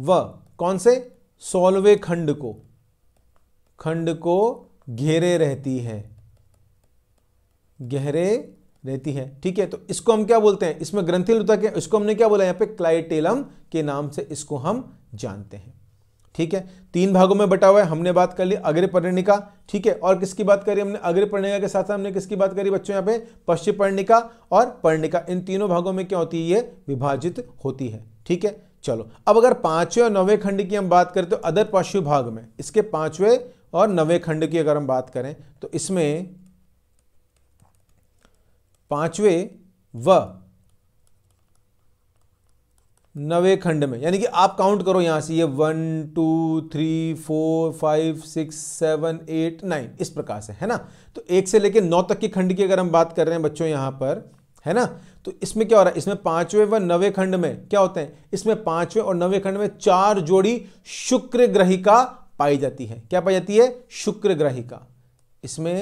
व कौन से सोलहवें खंड को खंड को घेरे रहती है गहरे रहती है ठीक है तो इसको हम क्या बोलते हैं इसमें ग्रंथिलता के इसको हमने क्या बोला यहाँ पे क्लाइटेलम के नाम से इसको हम जानते हैं ठीक है तीन भागों में बटा हुआ है हमने बात कर ली अग्रपर्णिका ठीक है और किसकी बात करी हमने अग्रपर्णिका के साथ साथ हमने किसकी बात करी बच्चों यहाँ पे पश्चिम पर्णिका और पर्णिका इन तीनों भागों में क्या होती है ये विभाजित होती है ठीक है चलो अब अगर पांचवें और नवे खंड की हम बात करें तो अदर पशु भाग में इसके पांचवें और नवे खंड की अगर हम बात करें तो इसमें पांचवे व नवे खंड में यानी कि आप काउंट करो यहां से ये one two three four five six seven eight nine इस प्रकार से है ना तो एक से लेकर नौ तक के खंड की अगर हम बात कर रहे हैं बच्चों यहां पर है ना तो इसमें क्या हो रहा है इसमें पांचवें व नवे खंड में क्या होते हैं इसमें पांचवें और नवे खंड में चार जोड़ी शुक्र ग्रहिका पाई जाती है क्या पाई जाती है शुक्र ग्रहिका इसमें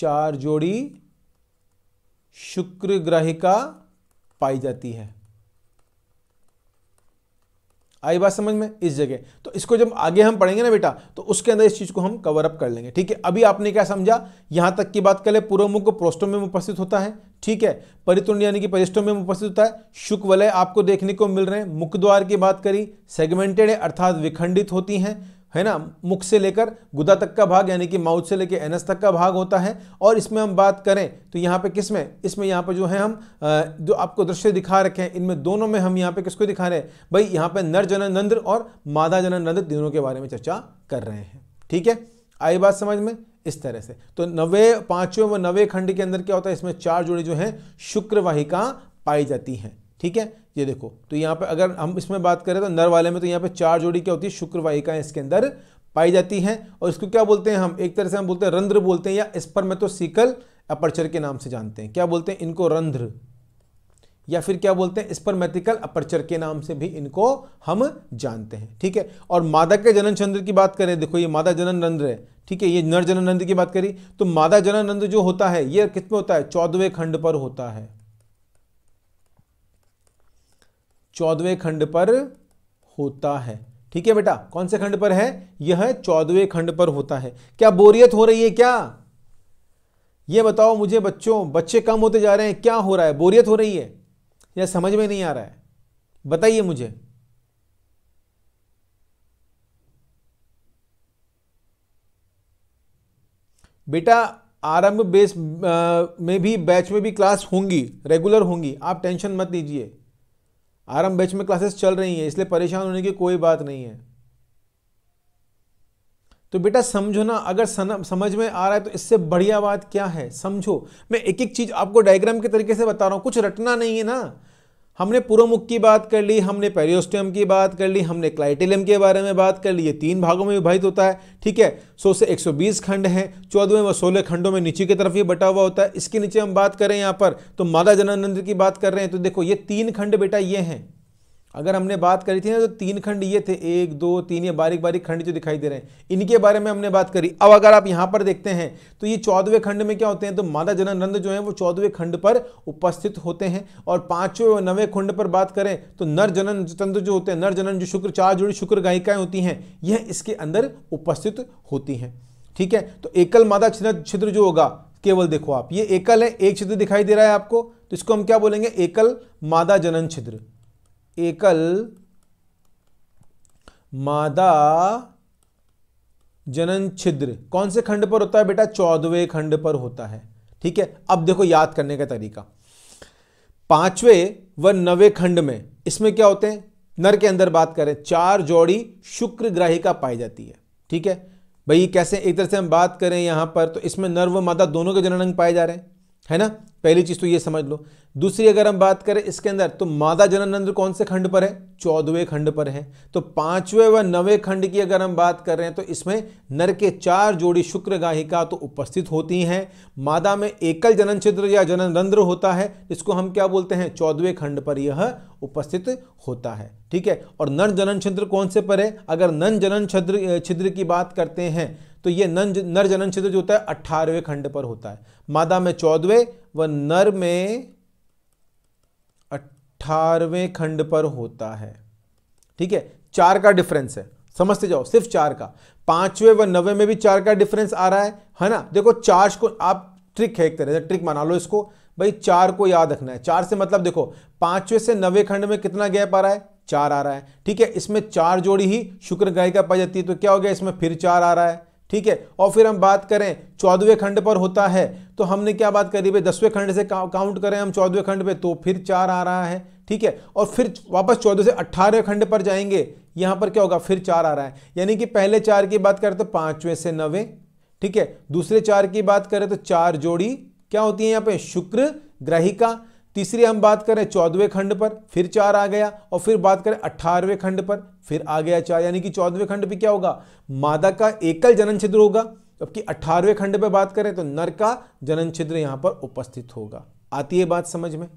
चार जोड़ी शुक्र ग्रहिका पाई जाती है आई बात समझ में इस जगह तो इसको जब आगे हम पढ़ेंगे ना बेटा तो उसके अंदर इस चीज को हम कवर अप कर लेंगे ठीक है अभी आपने क्या समझा यहां तक की बात कर ले पूर्वमुख प्रोस्टो में उपस्थित होता है ठीक है परितुंड यानी कि परिष्टो में उपस्थित होता है शुक वलय आपको देखने को मिल रहे हैं मुख द्वार की बात करी सेगमेंटेड अर्थात विखंडित होती हैं है ना मुख से लेकर गुदा तक का भाग यानी कि माउथ से लेकर एनस तक का भाग होता है और इसमें हम बात करें तो यहाँ पे किस में इसमें यहाँ पे जो है हम जो आपको दृश्य दिखा रखे हैं इनमें दोनों में हम यहाँ पे किसको दिखा रहे हैं भाई यहाँ पे नर जनन नंद्र और मादा जनन नंद्र दोनों के बारे में चर्चा कर रहे हैं ठीक है आई बात समझ में इस तरह से तो नवे पांचवें व नवे खंड के अंदर क्या होता है इसमें चार जोड़े जो हैं शुक्रवाहिका पाई जाती हैं ठीक है ये देखो तो यहाँ पर अगर हम इसमें बात करें तो नर वाले में तो यहाँ पर चार जोड़ी क्या होती है शुक्रवाहिकाएँ इसके अंदर पाई जाती हैं और इसको क्या बोलते हैं हम एक तरह से हम बोलते हैं रंध्र बोलते हैं या इस पर में तो सीकल अपर्चर के नाम से जानते हैं क्या बोलते हैं इनको रंध्र या फिर क्या बोलते हैं स्पर्मेटिकल अपर्चर के नाम से भी इनको हम जानते हैं ठीक है और मादा के जनन चंद्र की बात करें देखो ये मादा जनन रंध्र है ठीक है ये नर जनन रंध्र की बात करी तो मादा जनन रंध्र जो होता है ये कितने होता है चौदहवें खंड पर होता है चौदवें खंड पर होता है ठीक है बेटा कौन से खंड पर है यह चौदवें खंड पर होता है क्या बोरियत हो रही है क्या ये बताओ मुझे बच्चों बच्चे कम होते जा रहे हैं क्या हो रहा है बोरियत हो रही है या समझ में नहीं आ रहा है बताइए मुझे बेटा आरंभ बेस में भी बैच में भी क्लास होंगी रेगुलर होंगी आप टेंशन मत लीजिए आरम बैच में क्लासेस चल रही हैं इसलिए परेशान होने की कोई बात नहीं है तो बेटा समझो ना अगर समझ में आ रहा है तो इससे बढ़िया बात क्या है समझो मैं एक एक चीज आपको डायग्राम के तरीके से बता रहा हूं कुछ रटना नहीं है ना हमने पुरोमुख की बात कर ली हमने पेरियोस्टियम की बात कर ली हमने क्लाइटेलियम के बारे में बात कर ली ये तीन भागों में विभाजित होता है ठीक है सो से 120 खंड हैं चौदहवें व सोलह खंडों में नीचे की तरफ ये बटा हुआ होता है इसके नीचे हम बात करें यहाँ पर तो मादा जनानंद की बात कर रहे हैं तो देखो ये तीन खंड बेटा ये हैं अगर हमने बात करी थी ना तो तीन खंड ये थे एक दो तीन ये बारीक बारीक खंड जो दिखाई दे रहे हैं इनके बारे में हमने बात करी अब अगर आप यहाँ पर देखते हैं तो ये चौदहवें खंड में क्या होते हैं तो मादा जनन नंद जो है वो चौदहवें खंड पर उपस्थित होते हैं और पांचवें और नवे खंड पर बात करें तो नर जनन तंत्र जो होते हैं नर जनन जो शुक्र चार जोड़ी शुक्र गायिकाएं होती हैं यह इसके अंदर उपस्थित होती हैं ठीक है तो एकल मादा छिद्र जो होगा केवल देखो आप ये एकल है एक छिद्र दिखाई दे रहा है आपको तो इसको हम क्या बोलेंगे एकल मादा जनन छिद्र एकल मादा जनन छिद्र कौन से खंड पर होता है बेटा चौदहवें खंड पर होता है ठीक है अब देखो याद करने का तरीका पांचवें व नवे खंड में इसमें क्या होते हैं नर के अंदर बात करें चार जोड़ी शुक्र ग्राहिका पाई जाती है ठीक है भाई कैसे एक तरह से हम बात करें यहां पर तो इसमें नर व मादा दोनों के जनन अंग पाए जा रहे हैं है ना पहली चीज़ तो ये समझ लो दूसरी अगर हम बात करें इसके अंदर तो मादा जननंद्र कौन से खंड पर है चौदहवें खंड पर है तो पांचवें व नवे खंड की अगर हम बात कर रहे हैं तो इसमें नर के चार जोड़ी शुक्र गाहिका तो उपस्थित होती हैं मादा में एकल जनन छिद्र या जनन रंध्र होता है इसको हम क्या बोलते हैं चौदहवें खंड पर यह उपस्थित होता है ठीक है और नर जनन छिद्र कौन से पर है अगर नन जनन छिद्र छिद्र की बात करते हैं तो यह नन नर जनन छिद्र जो होता है अट्ठारहवें खंड पर होता है मादा में चौदहवें व नर में अट्ठारहवें खंड पर होता है ठीक है चार का डिफरेंस है समझते जाओ सिर्फ चार का पांचवें व नवे में भी चार का डिफरेंस आ रहा है है ना देखो चार को आप ट्रिक है एक तरह से ट्रिक मना लो इसको भाई चार को याद रखना है चार से मतलब देखो पांचवें से नवे खंड में कितना गैप आ रहा है चार आ रहा है ठीक है इसमें चार जोड़ी ही शुक्र गाय का पाई जाती है तो क्या हो गया इसमें फिर चार आ रहा है ठीक है और फिर हम बात करें चौदहवें खंड पर होता है तो हमने क्या बात करी भाई दसवें खंड से काउंट करें हम चौदहवें खंड पे तो फिर चार आ रहा है ठीक है और फिर वापस चौदह से अट्ठारहवें खंड पर जाएंगे यहां पर क्या होगा फिर चार आ रहा है यानी कि पहले चार की बात करें तो पांचवें से नवे ठीक है दूसरे चार की बात करें तो चार जोड़ी क्या होती है यहां पर शुक्र ग्रहिका तीसरी हम बात करें चौदहवें खंड पर फिर चार आ गया और फिर बात करें अट्ठारहवें खंड पर फिर आ गया चार यानी कि चौदहवें खंड पर क्या होगा मादा का एकल जनन छिद्र होगा जबकि अट्ठारहवें खंड पर बात करें तो नर का जनन छिद्र यहां पर उपस्थित होगा आती है बात समझ में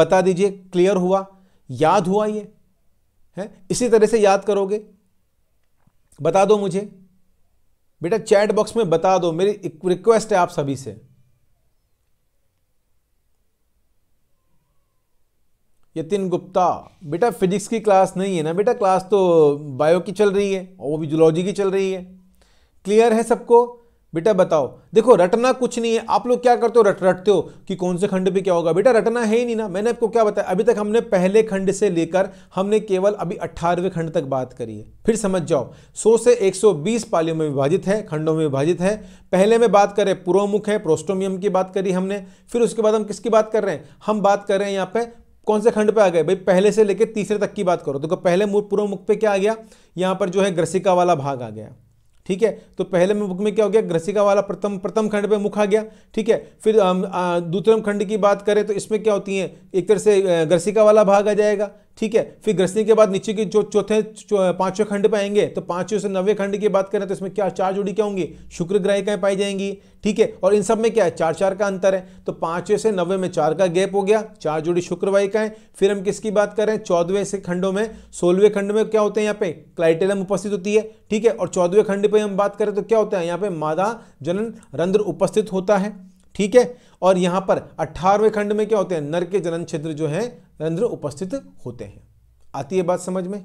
बता दीजिए क्लियर हुआ याद हुआ ये है इसी तरह से याद करोगे बता दो मुझे बेटा चैट बॉक्स में बता दो मेरी रिक्वेस्ट है आप सभी से यतिन गुप्ता बेटा फिजिक्स की क्लास नहीं है ना बेटा क्लास तो बायो की चल रही है और वो भी जूलॉजी की चल रही है क्लियर है सबको बेटा बताओ देखो रटना कुछ नहीं है आप लोग क्या करते हो रट रटते हो कि कौन से खंड पे क्या होगा बेटा रटना है ही नहीं ना मैंने आपको क्या बताया अभी तक हमने पहले खंड से लेकर हमने केवल अभी अट्ठारहवें खंड तक बात करी है फिर समझ जाओ 100 से 120 पालियों में विभाजित है खंडों में विभाजित है पहले में बात करें पूर्वमुख है प्रोस्टोमियम की बात करी हमने फिर उसके बाद हम किसकी बात कर रहे हैं हम बात कर रहे हैं यहाँ पर कौन से खंड पे आ गए भाई पहले से लेकर तीसरे तक की बात करो देखो तो पहले पूर्व मुख पे क्या आ गया यहाँ पर जो है ग्रसिका वाला भाग आ गया ठीक है तो पहले मुख में क्या हो गया ग्रसिका वाला प्रथम प्रथम खंड पे मुख आ गया ठीक है फिर दूसरे खंड की बात करें तो इसमें क्या होती है एक तरह से ग्रसिका वाला भाग आ जाएगा ठीक है फिर ग्रसनी के बाद नीचे के जो चौथे पांचवें खंड पे आएंगे तो पांचवें से नवे खंड की बात करें तो इसमें क्या चार जोड़ी क्या होंगी शुक्र ग्राहिकाएं पाई जाएंगी ठीक है और इन सब में क्या है चार चार का अंतर है तो पांचवें से नवे में चार का गैप हो गया चार जोड़ी शुक्रवाहिकाएं फिर हम किसकी बात करें चौदवे से खंडों में सोलहवें खंड में क्या होते हैं यहाँ पे क्लाइटेलम उपस्थित होती है ठीक है और चौदहवें खंड पर हम बात करें तो क्या होता है यहाँ पे मादा जनन रंध्र उपस्थित होता है ठीक है और यहां पर अट्ठारहवें खंड में क्या होते हैं नर के जनन क्षेत्र जो है रंध्र उपस्थित होते हैं आती है बात समझ में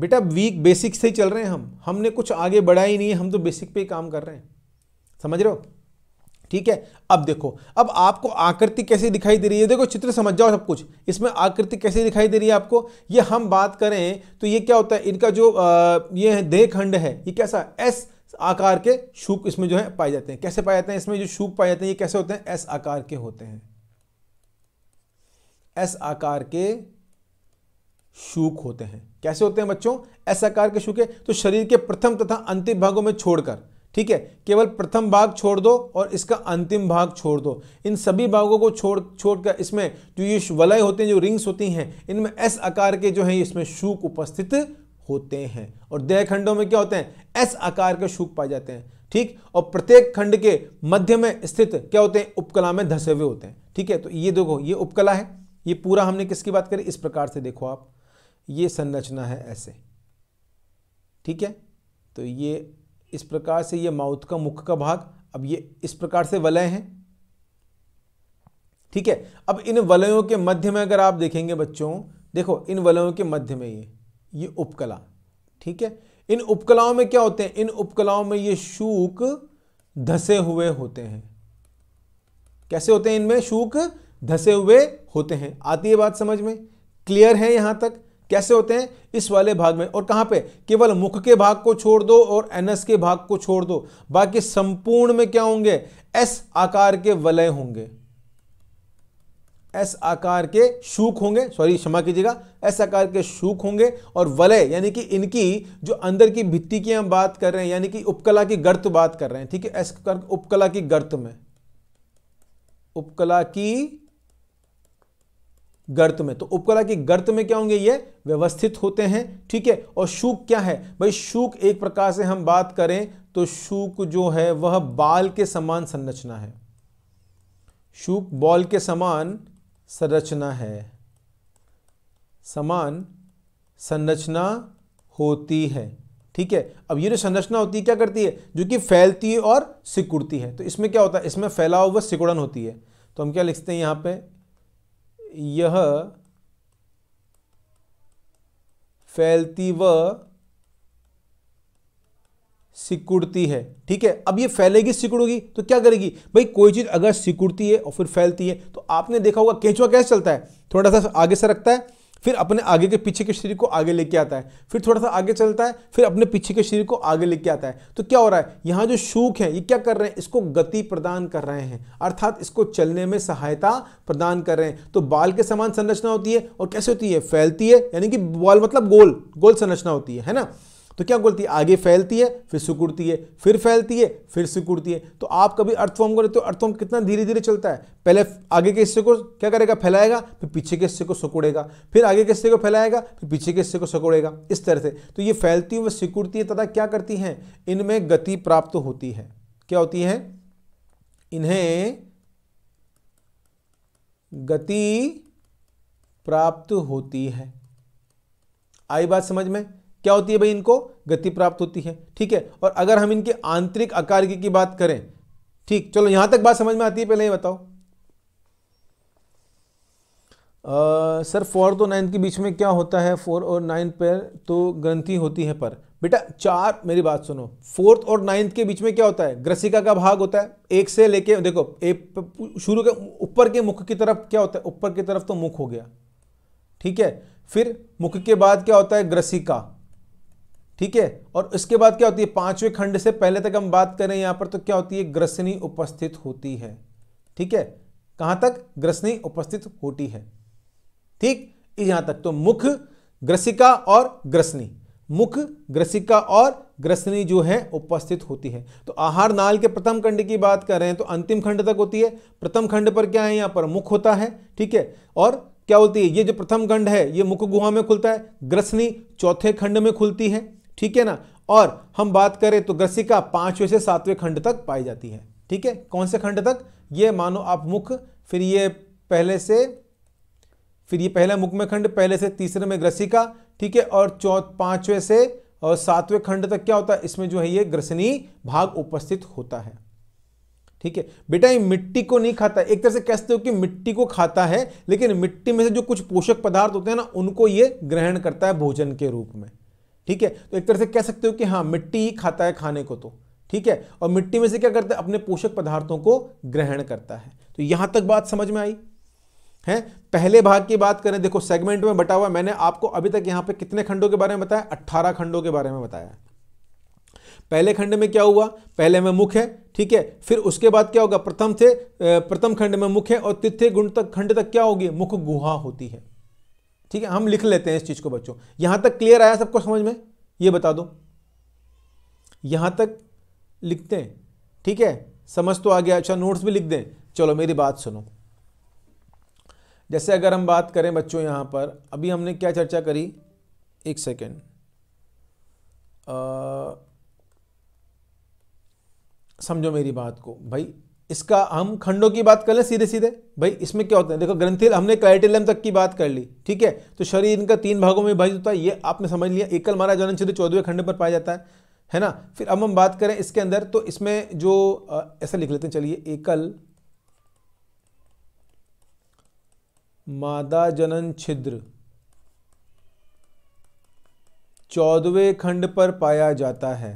बेटा वीक बेसिक से ही चल रहे हैं हम हमने कुछ आगे बढ़ा ही नहीं है हम तो बेसिक पे ही काम कर रहे हैं समझ रहे हो ठीक है अब देखो अब आपको आकृति कैसे दिखाई दे रही है देखो चित्र समझ जाओ सब कुछ इसमें आकृति कैसे दिखाई दे रही है आपको ये हम बात करें तो ये क्या होता है इनका जो आ, ये है देह खंड है ये कैसा एस आकार के शूप इसमें जो है पाए जाते हैं कैसे पाए जाते हैं इसमें जो शूप पाए जाते हैं ये कैसे होते हैं एस आकार के होते हैं एस आकार के शूक होते हैं कैसे होते हैं बच्चों एस आकार के है तो शरीर के प्रथम तथा अंतिम भागों में छोड़कर ठीक है केवल प्रथम भाग छोड़ दो और इसका अंतिम भाग छोड़ दो इन सभी भागों को छोड़ छोड़कर इसमें जो ये वलय होते हैं जो रिंग्स होती हैं इनमें एस आकार के जो हैं इसमें शूक उपस्थित होते हैं और देह खंडों में क्या होते हैं एस आकार के शुक पाए जाते हैं ठीक और प्रत्येक खंड के मध्य में स्थित क्या होते हैं उपकला में धसे हुए होते हैं ठीक है तो ये देखो ये उपकला है ये पूरा हमने किसकी बात करी इस प्रकार से देखो आप ये संरचना है ऐसे ठीक है तो ये इस प्रकार से ये माउथ का मुख का भाग अब ये इस प्रकार से वलय हैं ठीक है अब इन वलयों के मध्य में अगर आप देखेंगे बच्चों देखो इन वलयों के मध्य में ये ये उपकला ठीक है इन उपकलाओं में क्या होते हैं इन उपकलाओं में ये शूक धसे हुए होते हैं कैसे होते हैं इनमें शूक धसे हुए होते हैं आती है बात समझ में क्लियर है यहां तक कैसे होते हैं इस वाले भाग में और कहां पे केवल मुख के भाग को छोड़ दो और एनएस के भाग को छोड़ दो बाकी संपूर्ण में क्या होंगे एस आकार के वलय होंगे एस आकार के शूक होंगे सॉरी क्षमा कीजिएगा एस आकार के शूक होंगे और वलय यानी कि इनकी जो अंदर की भित्ति की हम बात कर रहे हैं यानी कि उपकला की गर्त बात कर रहे हैं ठीक है एस आकार उपकला की गर्त में उपकला की गर्त में तो उपकला की गर्त में क्या होंगे ये व्यवस्थित होते हैं ठीक है और शूक क्या है भाई शूक एक प्रकार से हम बात करें तो शूक जो है वह बाल के समान संरचना है शूक बॉल के समान संरचना है समान संरचना होती है ठीक है अब ये जो संरचना होती है क्या करती है जो कि फैलती है और सिकुड़ती है तो इसमें क्या होता है इसमें फैलाव व सिकुड़न होती है तो हम क्या लिखते हैं यहां पे यह फैलती व सिकुड़ती है ठीक है अब ये फैलेगी सिकुड़ोगी तो क्या करेगी भाई कोई चीज़ अगर सिकुड़ती है और फिर फैलती है तो आपने देखा होगा केंचुआ कैसे चलता है थोड़ा सा आगे से रखता है फिर अपने आगे के पीछे के शरीर को आगे लेके आता है फिर थोड़ा सा आगे चलता है फिर अपने पीछे के शरीर को आगे लेके आता है तो क्या हो रहा है यहाँ जो शूक है ये क्या कर रहे हैं इसको गति प्रदान कर रहे हैं अर्थात इसको चलने में सहायता प्रदान कर रहे हैं तो बाल के समान संरचना होती है और कैसे होती है फैलती है यानी कि बॉल मतलब गोल गोल संरचना होती है है ना तो क्या बोलती है आगे फैलती है फिर सुकुड़ती है फिर फैलती है फिर सुकुड़ती है तो आप कभी अर्थफॉर्म करें तो अर्थफॉर्म कितना धीरे धीरे चलता है पहले आगे के हिस्से को क्या करेगा फैलाएगा फिर पीछे के हिस्से को सुकुड़ेगा फिर आगे के हिस्से को फैलाएगा फिर पीछे के हिस्से को सुकुड़ेगा इस तरह से तो ये फैलती हुई सिकुड़ती है तथा क्या करती हैं इनमें गति प्राप्त होती है क्या होती है इन्हें गति प्राप्त होती है आई बात समझ में क्या होती है भाई इनको गति प्राप्त होती है ठीक है और अगर हम इनके आंतरिक आकार की, की बात करें ठीक चलो यहां तक बात समझ में आती है पहले ये बताओ आ, सर फोर तो नाइन्थ के बीच में क्या होता है फोर और नाइन्थ पर तो ग्रंथि होती है पर बेटा चार मेरी बात सुनो फोर्थ और नाइन्थ के बीच में क्या होता है ग्रसिका का भाग होता है एक से लेके देखो एक शुरू के ऊपर के मुख की तरफ क्या होता है ऊपर की तरफ तो मुख हो गया ठीक है फिर मुख के बाद क्या होता है ग्रसिका ठीक है और इसके बाद क्या होती है पांचवें खंड से पहले तक हम बात करें यहां पर तो क्या होती है ग्रसनी उपस्थित होती है ठीक है कहां तक ग्रसनी उपस्थित होती है ठीक यहां तक तो मुख ग्रसिका और ग्रसनी मुख ग्रसिका और ग्रसनी जो है उपस्थित होती है तो आहार नाल के प्रथम खंड की बात कर रहे हैं तो अंतिम खंड तक होती है प्रथम खंड पर क्या है यहां पर मुख होता है ठीक है और क्या होती है ये जो प्रथम खंड है ये मुख गुहा में खुलता है ग्रसनी चौथे खंड में खुलती है ठीक है ना और हम बात करें तो ग्रसिका पांचवें से सातवें खंड तक पाई जाती है ठीक है कौन से खंड तक ये मानो आप मुख फिर ये पहले से फिर ये पहला मुख में खंड पहले से तीसरे में ग्रसिका ठीक है और चौथ पांचवें से और सातवें खंड तक क्या होता है इसमें जो है ये ग्रसनी भाग उपस्थित होता है ठीक है बेटा ये मिट्टी को नहीं खाता एक तरह से कहते हो कि मिट्टी को खाता है लेकिन मिट्टी में से जो कुछ पोषक पदार्थ होते हैं ना उनको ये ग्रहण करता है भोजन के रूप में ठीक है तो एक तरह से कह सकते हो कि हाँ मिट्टी ही खाता है खाने को तो ठीक है और मिट्टी में से क्या करता है अपने पोषक पदार्थों को ग्रहण करता है तो यहां तक बात समझ में आई है पहले भाग की बात करें देखो सेगमेंट में बटा हुआ मैंने आपको अभी तक यहां पे कितने खंडों के बारे में बताया अट्ठारह खंडों के बारे में बताया पहले खंड में क्या हुआ पहले में मुख है ठीक है फिर उसके बाद क्या होगा प्रथम से प्रथम खंड में मुख है और तिथ्य गुण तक खंड तक क्या होगी मुख गुहा होती है ठीक है हम लिख लेते हैं इस चीज़ को बच्चों यहां तक क्लियर आया सबको समझ में ये बता दो यहां तक लिखते हैं ठीक है समझ तो आ गया अच्छा नोट्स भी लिख दें चलो मेरी बात सुनो जैसे अगर हम बात करें बच्चों यहां पर अभी हमने क्या चर्चा करी एक सेकेंड समझो मेरी बात को भाई इसका हम खंडों की बात कर लें सीधे सीधे भाई इसमें क्या होता है देखो ग्रंथिल हमने क्लाइटेलियम तक की बात कर ली ठीक है तो शरीर इनका तीन भागों में विभाजित होता है ये आपने समझ लिया एकल मारा जनन छिद्र तो चौदहवें खंड पर पाया जाता है है ना फिर अब हम बात करें इसके अंदर तो इसमें जो आ, ऐसा लिख लेते हैं चलिए एकल मादा जनन छिद्र चौदहवें खंड पर पाया जाता है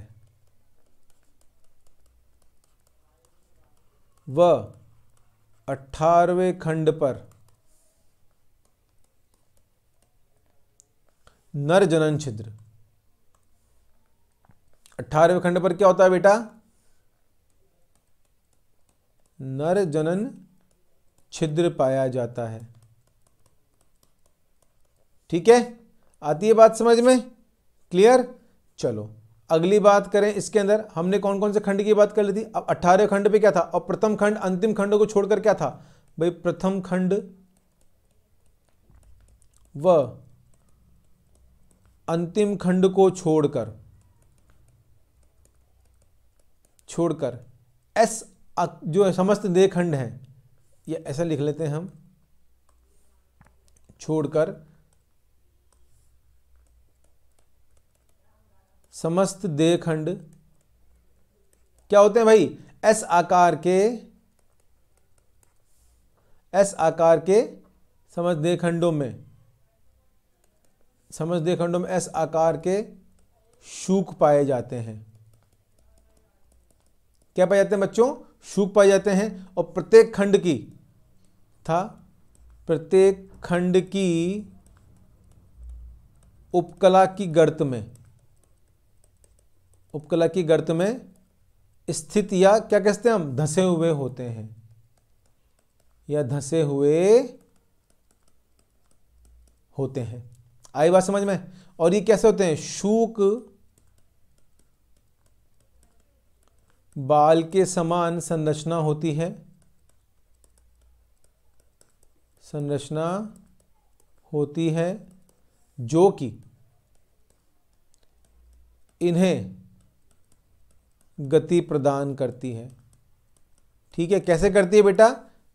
व अठारहवें खंड पर नर जनन छिद्र अठारहवें खंड पर क्या होता है बेटा नर जनन छिद्र पाया जाता है ठीक है आती है बात समझ में क्लियर चलो अगली बात करें इसके अंदर हमने कौन कौन से खंड की बात कर ली थी अब अट्ठारह खंड पे क्या था और प्रथम खंड अंतिम खंड को छोड़कर क्या था भाई प्रथम खंड व अंतिम खंड को छोड़कर छोड़कर एस जो समस्त देह खंड हैं ये ऐसा लिख लेते हैं हम छोड़कर समस्त देखंड क्या होते हैं भाई एस आकार के एस आकार के समस्त देखंडों में समस्त देखंडों में एस आकार के शूक पाए जाते हैं क्या पाए जाते हैं बच्चों शूक पाए जाते हैं और प्रत्येक खंड की था प्रत्येक खंड की उपकला की गर्त में उपकला की गर्त में स्थित या क्या कहते हैं हम धसे हुए होते हैं या धसे हुए होते हैं आई बात समझ में और ये कैसे होते हैं शूक बाल के समान संरचना होती है संरचना होती है जो कि इन्हें गति प्रदान करती है ठीक है कैसे करती है बेटा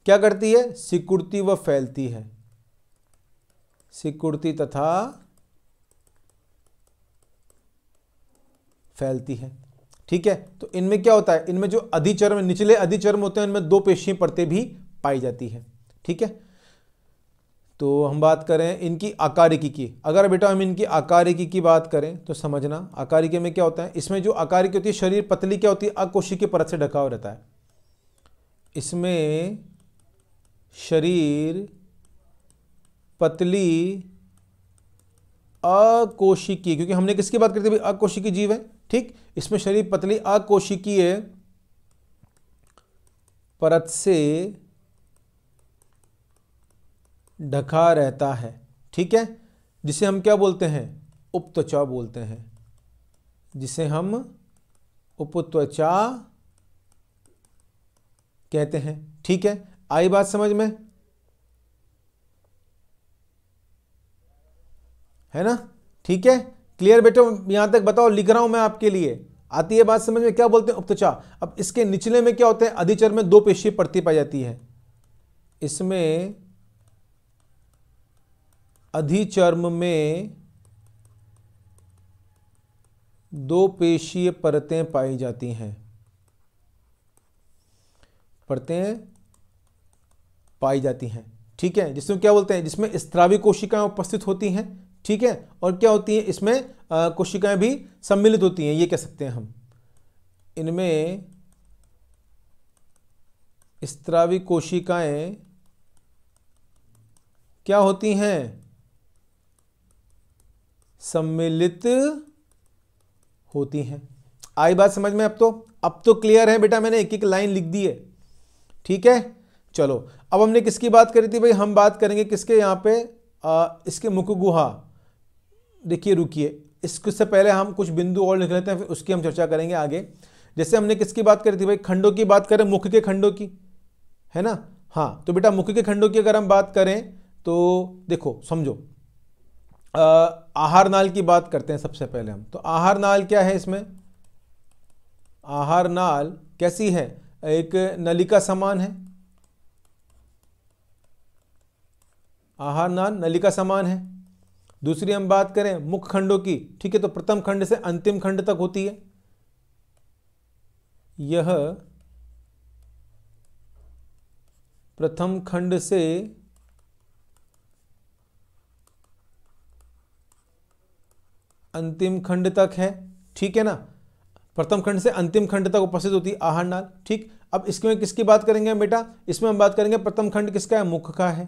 क्या करती है सिकुड़ती व फैलती है सिकुड़ती तथा फैलती है ठीक है तो इनमें क्या होता है इनमें जो अधिचर्म निचले अधिचर्म होते हैं उनमें दो पेशियां परतें भी पाई जाती है ठीक है तो हम बात करें इनकी आकारिकी की अगर बेटा हम इनकी आकारिकी की बात करें तो समझना आकारिकी में क्या होता है इसमें जो आकारिकी होती है शरीर पतली क्या होती है अकोशी की परत से ढका हुआ रहता है इसमें शरीर पतली अकोशिकी क्योंकि हमने किसकी बात करी थी भाई अकोशिकी जीव है ठीक इसमें शरीर पतली अकोशिकीय परत से ढका रहता है ठीक है जिसे हम क्या बोलते हैं उपत्वचा बोलते हैं जिसे हम उपत्वचा कहते हैं ठीक है आई बात समझ में है ना ठीक है क्लियर बेटो यहां तक बताओ लिख रहा हूं मैं आपके लिए आती है बात समझ में क्या बोलते हैं उपत्वचा अब इसके निचले में क्या होते हैं अधिचर में दो पेशी पड़ती पाई जाती है इसमें अधिचर्म में दो पेशीय परतें पाई जाती हैं परतें पाई जाती हैं ठीक है जिसमें क्या बोलते हैं जिसमें स्त्रावी कोशिकाएं उपस्थित होती हैं ठीक है और क्या होती हैं इसमें कोशिकाएं भी सम्मिलित होती हैं ये कह सकते हैं हम इनमें स्त्रावी कोशिकाएं क्या होती हैं सम्मिलित होती हैं आई बात समझ में अब तो अब तो क्लियर है बेटा मैंने एक एक लाइन लिख दी है ठीक है चलो अब हमने किसकी बात करी थी भाई हम बात करेंगे किसके यहाँ पे आ, इसके मुख गुहा देखिए रुकिए इससे पहले हम कुछ बिंदु और लिख लेते हैं फिर उसकी हम चर्चा करेंगे आगे जैसे हमने किसकी बात करी थी भाई खंडों की बात करें मुख के खंडों की है ना हाँ तो बेटा मुख के खंडों की अगर हम बात करें तो देखो समझो आहार नाल की बात करते हैं सबसे पहले हम तो आहार नाल क्या है इसमें आहार नाल कैसी है एक नलिका समान है आहार नाल नलिका समान है दूसरी हम बात करें मुख्य खंडों की ठीक है तो प्रथम खंड से अंतिम खंड तक होती है यह प्रथम खंड से अंतिम खंड तक है ठीक है ना प्रथम खंड से अंतिम खंड तक उपस्थित होती है आहार नाल ठीक अब इसमें किसकी बात करेंगे बेटा इसमें हम बात करेंगे प्रथम खंड किसका है मुख का है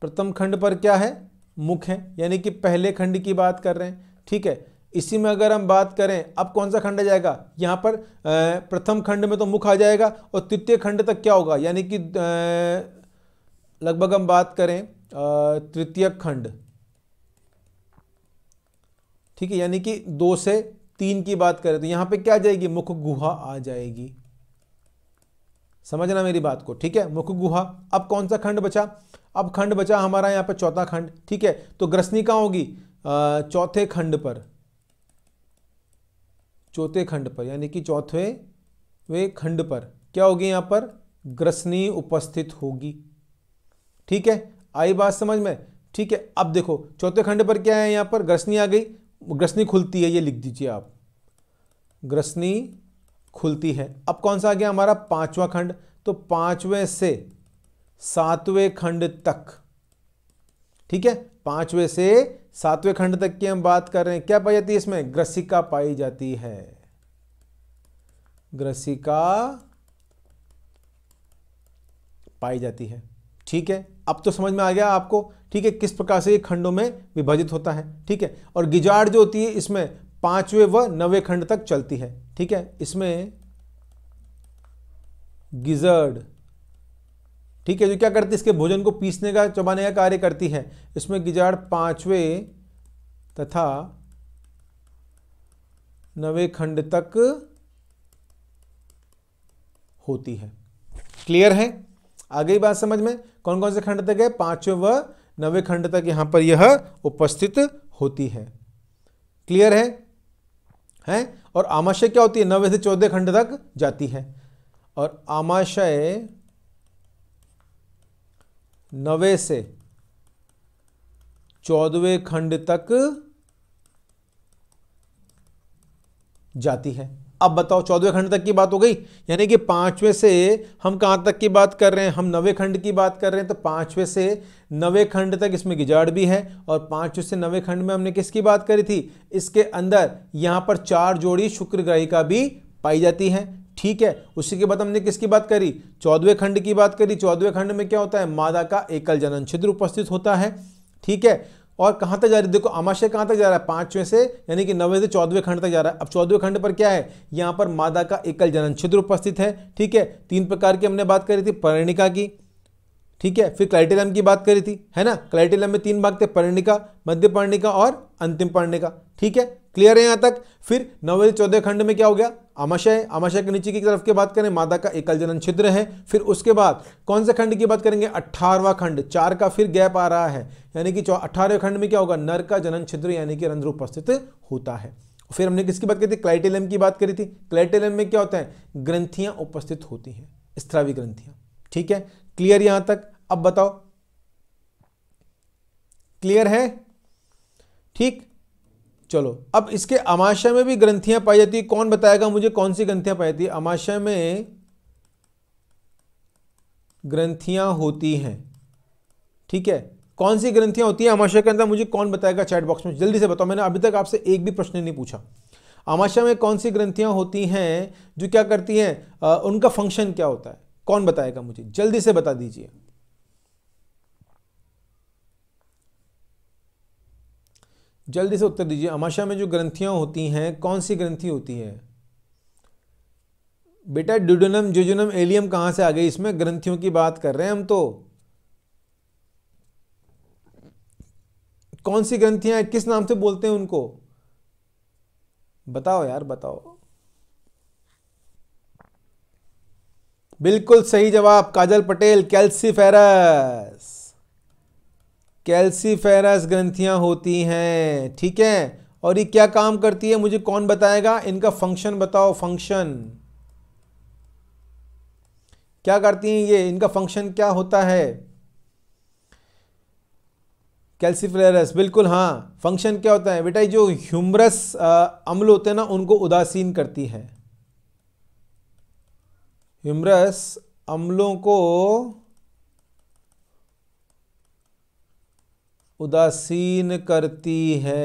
प्रथम खंड पर क्या है मुख है यानी कि पहले खंड की बात कर रहे हैं ठीक है इसी में अगर हम बात करें अब कौन सा खंड आ जाएगा यहां पर प्रथम खंड में तो मुख आ जाएगा और तृतीय खंड तक क्या होगा यानी कि लगभग हम बात करें तृतीय खंड ठीक है यानी कि दो से तीन की बात करें तो यहां पे क्या जाएगी मुख गुहा आ जाएगी समझना मेरी बात को ठीक है मुख गुहा अब कौन सा खंड बचा अब खंड बचा हमारा यहां पे चौथा खंड ठीक है तो ग्रसनी कहाँ होगी चौथे खंड पर चौथे खंड पर यानी कि चौथे वे खंड पर क्या होगी यहां पर ग्रसनी उपस्थित होगी ठीक है आई बात समझ में ठीक है अब देखो चौथे खंड पर क्या है यहां पर ग्रसनी आ गई ग्रसनी खुलती है ये लिख दीजिए आप ग्रसनी खुलती है अब कौन सा आ गया हमारा पांचवा खंड तो पांचवें से सातवें खंड तक ठीक है पांचवें से सातवें खंड तक की हम बात कर रहे हैं क्या पाई जाती है इसमें ग्रसिका पाई जाती है ग्रसिका पाई जाती है ठीक है अब तो समझ में आ गया आपको ठीक है किस प्रकार से ये खंडों में विभाजित होता है ठीक है और गिजाड़ जो होती है इसमें पांचवें व नवे खंड तक चलती है ठीक है इसमें गिजर्ड ठीक है जो क्या करती है इसके भोजन को पीसने का चबाने का कार्य करती है इसमें गिजाड़ पांचवें तथा नवे खंड तक होती है क्लियर है आगे बात समझ में कौन कौन से खंड तक है पांचवें व नवे खंड तक यहाँ पर यह उपस्थित होती है क्लियर है हैं और आमाशय क्या होती है नवे से चौदह खंड तक जाती है और आमाशय नवे से चौदवे खंड तक जाती है अब बताओ चौदहवें खंड तक की बात हो गई यानी कि पांचवें से हम कहां तक की बात कर रहे हैं हम नवे खंड की बात कर रहे हैं तो पांचवें से नवे खंड तक इसमें गिजाड़ भी है और पांचवें से नवे खंड में हमने किसकी बात करी थी इसके अंदर यहां पर चार जोड़ी का भी पाई जाती है ठीक है उसी के बाद हमने किसकी बात करी चौदहवें खंड की बात करी चौदहवें खंड में क्या होता है मादा का एकल जनन छिद्र उपस्थित होता है ठीक है और कहाँ तक जा रही है देखो अमाशय कहाँ तक जा रहा है पाँचवें से यानी कि नवे से चौदहवें खंड तक जा रहा है अब चौदहवें खंड पर क्या है यहाँ पर मादा का एकल जनन छिद्र उपस्थित है ठीक है तीन प्रकार की हमने बात करी थी परिणिका की ठीक है फिर क्लाइटेरियम की बात करी थी है ना क्लाइटेरियम में तीन भाग थे पर्णिका मध्य पर्णिका और अंतिम पर्णिका ठीक है क्लियर है यहाँ तक फिर नवे चौदह खंड में क्या हो गया आमाशय आमाशय के नीचे की तरफ की बात करें मादा का एकल जनन छिद्र है फिर उसके बाद कौन से खंड की बात करेंगे अठारवा खंड चार का फिर गैप आ रहा है यानी कि अठारहवें खंड में क्या होगा नर का जनन छिद्र यानी कि रंध्र उपस्थित होता है फिर हमने किसकी बात करी थी क्लाइटेलियम की बात करी थी क्लाइटेलियम में क्या होता है ग्रंथियां उपस्थित होती हैं स्त्रावी ग्रंथियां ठीक है क्लियर यहां तक अब बताओ क्लियर है ठीक चलो अब इसके अमाशय में भी ग्रंथियां पाई जाती है कौन बताएगा मुझे कौन सी ग्रंथियां पाई जाती है अमाशय में ग्रंथियां होती हैं ठीक है कौन सी ग्रंथियां होती हैं अमाशय के अंदर मुझे कौन बताएगा चैट बॉक्स में जल्दी से बताओ मैंने अभी तक आपसे एक भी प्रश्न नहीं पूछा अमाशय में कौन सी ग्रंथियां होती हैं जो क्या करती हैं उनका फंक्शन क्या होता है कौन बताएगा मुझे जल्दी से बता दीजिए जल्दी से उत्तर दीजिए अमाशा में जो ग्रंथियां होती हैं कौन सी ग्रंथि होती है बेटा ड्यूडोनम जोजोनम एलियम कहां से आ गई इसमें ग्रंथियों की बात कर रहे हैं हम तो कौन सी ग्रंथियां किस नाम से बोलते हैं उनको बताओ यार बताओ बिल्कुल सही जवाब काजल पटेल कैल्सीफेरस कैल्सीफेरस ग्रंथियां होती हैं ठीक है और ये क्या काम करती है मुझे कौन बताएगा इनका फंक्शन बताओ फंक्शन क्या करती हैं ये इनका फंक्शन क्या होता है कैल्सीफ्लेरस बिल्कुल हाँ फंक्शन क्या होता है बेटा जो ह्यूमरस अम्ल होते हैं ना उनको उदासीन करती है हिमरस अम्लों को उदासीन करती है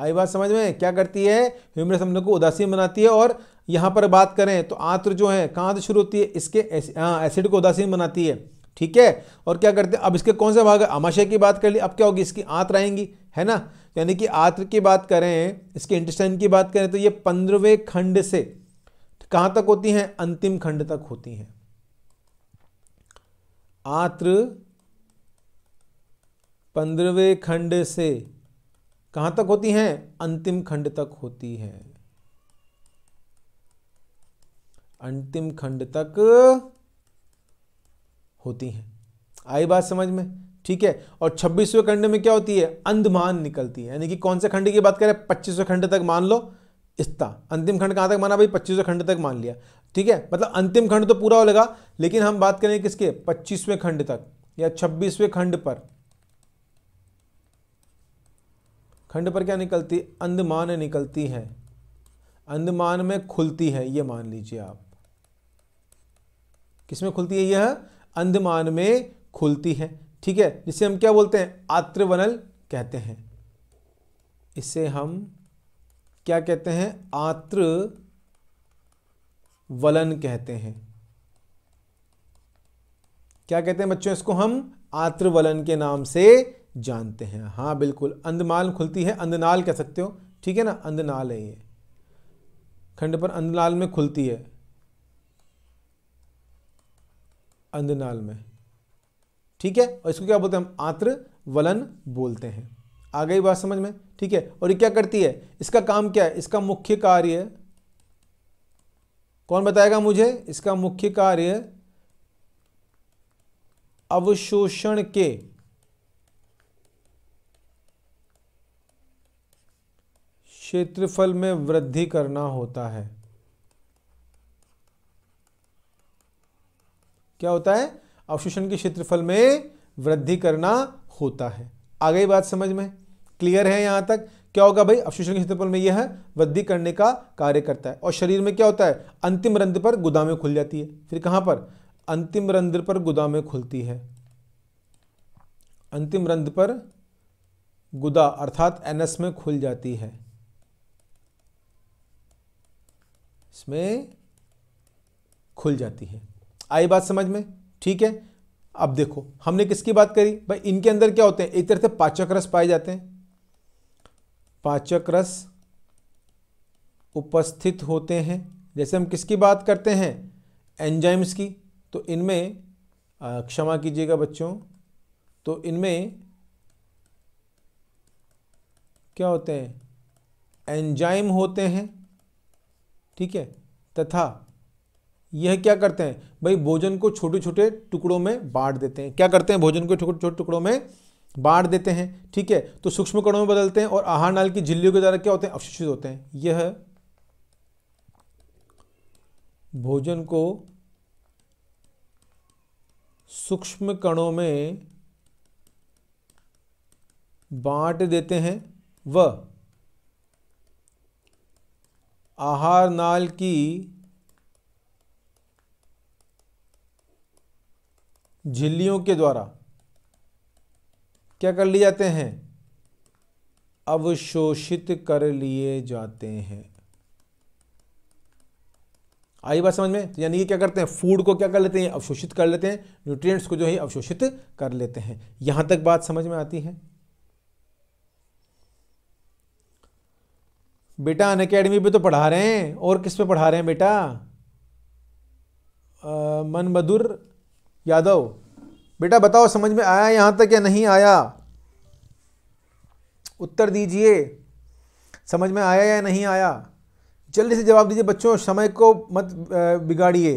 आई बात समझ में क्या करती है ह्यूमरस अम्लों को उदासीन बनाती है और यहाँ पर बात करें तो आंत्र जो है कहाँ से शुरू होती है इसके हाँ एसिड को उदासीन बनाती है ठीक है और क्या करते हैं अब इसके कौन से भाग है अमाशय की बात कर ली अब क्या होगी इसकी आंत आएंगी है ना यानी कि आंत्र की बात करें इसके इंटेस्टाइन की बात करें तो ये पंद्रहवें खंड से कहां तक होती हैं अंतिम खंड तक होती हैं आत्र पंद्रहवें खंड से कहां तक होती हैं अंतिम खंड तक होती हैं अंतिम खंड तक होती हैं आई बात समझ में ठीक है और छब्बीसवें खंड में क्या होती है अंधमान निकलती है यानी कि कौन से खंड की बात करें पच्चीसवें खंड तक मान लो इस्ता अंतिम खंड कहाँ तक माना भाई पच्चीसवें खंड तक मान लिया ठीक है मतलब अंतिम खंड तो पूरा हो लेगा लेकिन हम बात करें किसके पच्चीसवें खंड तक या छब्बीसवें खंड पर खंड पर क्या निकलती अंदमान निकलती है अंदमान में खुलती है ये मान लीजिए आप किसमें खुलती है यह अंदमान में खुलती है ठीक है जिसे हम क्या बोलते हैं आत्रवनल कहते हैं इसे हम क्या कहते हैं आत्र वलन कहते हैं क्या कहते हैं बच्चों इसको हम आत्र वलन के नाम से जानते हैं हाँ बिल्कुल अंधमाल खुलती है अंधनाल कह सकते हो ठीक है ना अंधनाल है ये खंड पर अंधनाल में खुलती है अंधनाल में ठीक है और इसको क्या बोलते हैं हम आत्र वलन बोलते हैं आ गई बात समझ में ठीक है और ये क्या करती है इसका काम क्या है इसका मुख्य कार्य कौन बताएगा मुझे इसका मुख्य कार्य अवशोषण के क्षेत्रफल में वृद्धि करना होता है क्या होता है अवशोषण के क्षेत्रफल में वृद्धि करना होता है आ गई बात समझ में क्लियर है यहां तक क्या होगा भाई अवशोषण के क्षेत्रफल में यह वृद्धि करने का कार्य करता है और शरीर में क्या होता है अंतिम रंध्र पर गुदामें खुल जाती है फिर कहां पर अंतिम रंध्र पर गुदामें खुलती है अंतिम रंध्र पर गुदा अर्थात एनएस में खुल जाती है इसमें खुल जाती है आई बात समझ में ठीक है अब देखो हमने किसकी बात करी भाई इनके अंदर क्या होते हैं एक तरह से पाचक रस पाए जाते हैं पाचक रस उपस्थित होते हैं जैसे हम किसकी बात करते हैं एंजाइम्स की तो इनमें क्षमा कीजिएगा बच्चों तो इनमें क्या होते हैं एंजाइम होते हैं ठीक है तथा यह क्या करते हैं भाई भोजन को छोटे छोटे टुकड़ों में बांट देते हैं क्या करते हैं भोजन को छोटे छोटे टुकड़ों में बांट देते हैं ठीक है तो सूक्ष्म कणों में बदलते हैं और आहार नाल की झिल्लियों के द्वारा क्या होते हैं अवशोषित होते हैं यह भोजन को सूक्ष्म कणों में बांट देते हैं व आहार नाल की झिल्लियों के द्वारा क्या कर लिए जाते हैं अवशोषित कर लिए जाते हैं आई बात समझ में तो यानी कि क्या करते हैं फूड को क्या कर लेते हैं अवशोषित कर लेते हैं न्यूट्रिएंट्स को जो है अवशोषित कर लेते हैं यहां तक बात समझ में आती है बेटा अन अकेडमी पर तो पढ़ा रहे हैं और किस पे पढ़ा रहे हैं बेटा मनबदुर यादव बेटा बताओ समझ में आया यहाँ तक या नहीं आया उत्तर दीजिए समझ में आया या नहीं आया जल्दी से जवाब दीजिए बच्चों समय को मत बिगाड़िए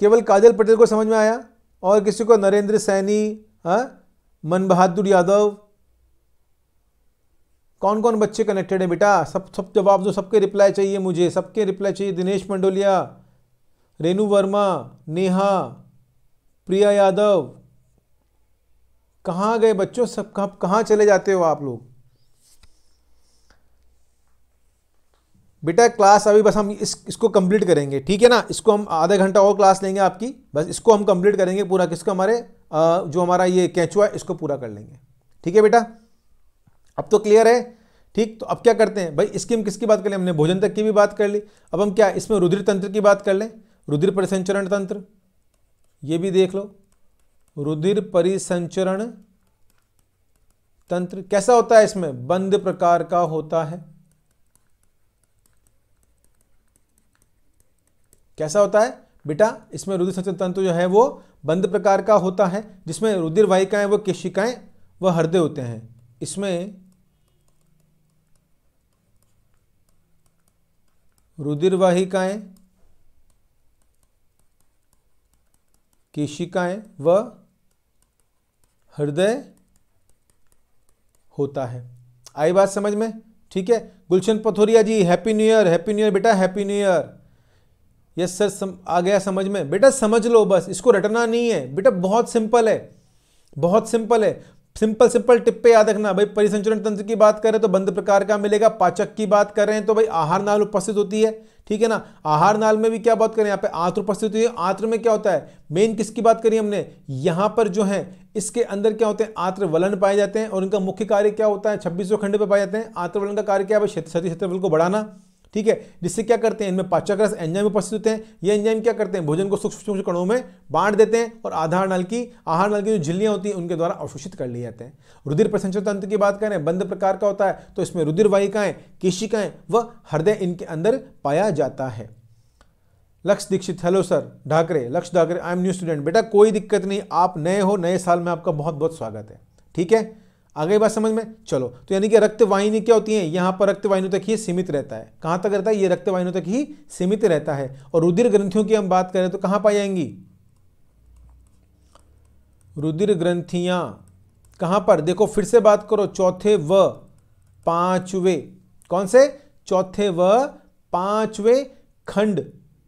केवल काजल पटेल को समझ में आया और किसी को नरेंद्र सैनी हाँ मन बहादुर यादव कौन कौन बच्चे कनेक्टेड हैं बेटा सब सब जवाब दो सबके रिप्लाई चाहिए मुझे सबके रिप्लाई चाहिए दिनेश मंडोलिया रेनू वर्मा नेहा प्रिया यादव कहाँ गए बच्चों सब कहाँ कहा चले जाते हो आप लोग बेटा क्लास अभी बस हम इस इसको कंप्लीट करेंगे ठीक है ना इसको हम आधा घंटा और क्लास लेंगे आपकी बस इसको हम कंप्लीट करेंगे पूरा किसको हमारे जो हमारा ये कैचुआ है इसको पूरा कर लेंगे ठीक है बेटा अब तो क्लियर है ठीक तो अब क्या करते हैं भाई इसकी हम किसकी बात कर लें हमने भोजन तक की भी बात कर ली अब हम क्या इसमें रुद्र तंत्र की बात कर लें रुद्र प्रसंचरण तंत्र ये भी देख लो रुधिर परिसंचरण तंत्र कैसा होता है इसमें बंद प्रकार का होता है कैसा होता है बेटा इसमें रुधिर संचरण तंत्र जो है वो बंद प्रकार का होता है जिसमें रुधिर वाहिकाएं वो केशिकाएं व हृदय होते हैं इसमें रुधिर वाहिकाएं केशिकाएं व हृदय होता है आई बात समझ में ठीक है Gulshan Pathoria ji happy new year happy new year बेटा happy new year yes sir सम, आ गया समझ में बेटा समझ लो बस इसको रटना नहीं है बेटा बहुत सिंपल है बहुत सिंपल है सिंपल सिंपल टिप पे याद रखना भाई परिसंचरण तंत्र की बात करें तो बंद प्रकार का मिलेगा पाचक की बात कर रहे हैं तो भाई आहार नाल उपस्थित होती है ठीक है ना आहार नाल में भी क्या बात करें यहाँ पे आंत्र उपस्थित होती है आंत्र में क्या होता है मेन किसकी बात करी हमने यहाँ पर जो है इसके अंदर क्या होते हैं आंत्र वलन पाए जाते हैं और इनका मुख्य कार्य क्या होता है छब्बीसों खंड पे पाए जाते हैं आंत्र वलन का कार्य क्या है क्षेत्र बल को बढ़ाना ठीक है जिससे क्या करते हैं इनमें पाचक एंजाइम उपस्थित होते हैं ये एंजाइम क्या करते हैं भोजन को सूक्ष्म कणों में बांट देते हैं और आधार नल की आहार नल की जो झिल्लियाँ होती हैं उनके द्वारा अवशोषित कर लिए जाते हैं रुधिर प्रसंचन तंत्र की बात करें बंद प्रकार का होता है तो इसमें रुधिर वाहिकाएं केशिकाएं व हृदय इनके अंदर पाया जाता है लक्ष्य Dixit hello sir Dhakre Lakshya Dhakre I am new student बेटा कोई दिक्कत नहीं आप नए हो नए साल में आपका बहुत बहुत स्वागत है ठीक है गई बात समझ में चलो तो यानी कि रक्त वाहिनी क्या होती है यहाँ पर रक्त तक ही सीमित रहता है कहाँ तक रहता है ये रक्त तक ही सीमित रहता है और रुधिर ग्रंथियों की हम बात करें तो कहाँ पाई जाएंगी रुधिर ग्रंथियां कहाँ पर देखो फिर से बात करो चौथे व पांचवे कौन से चौथे व पांचवे खंड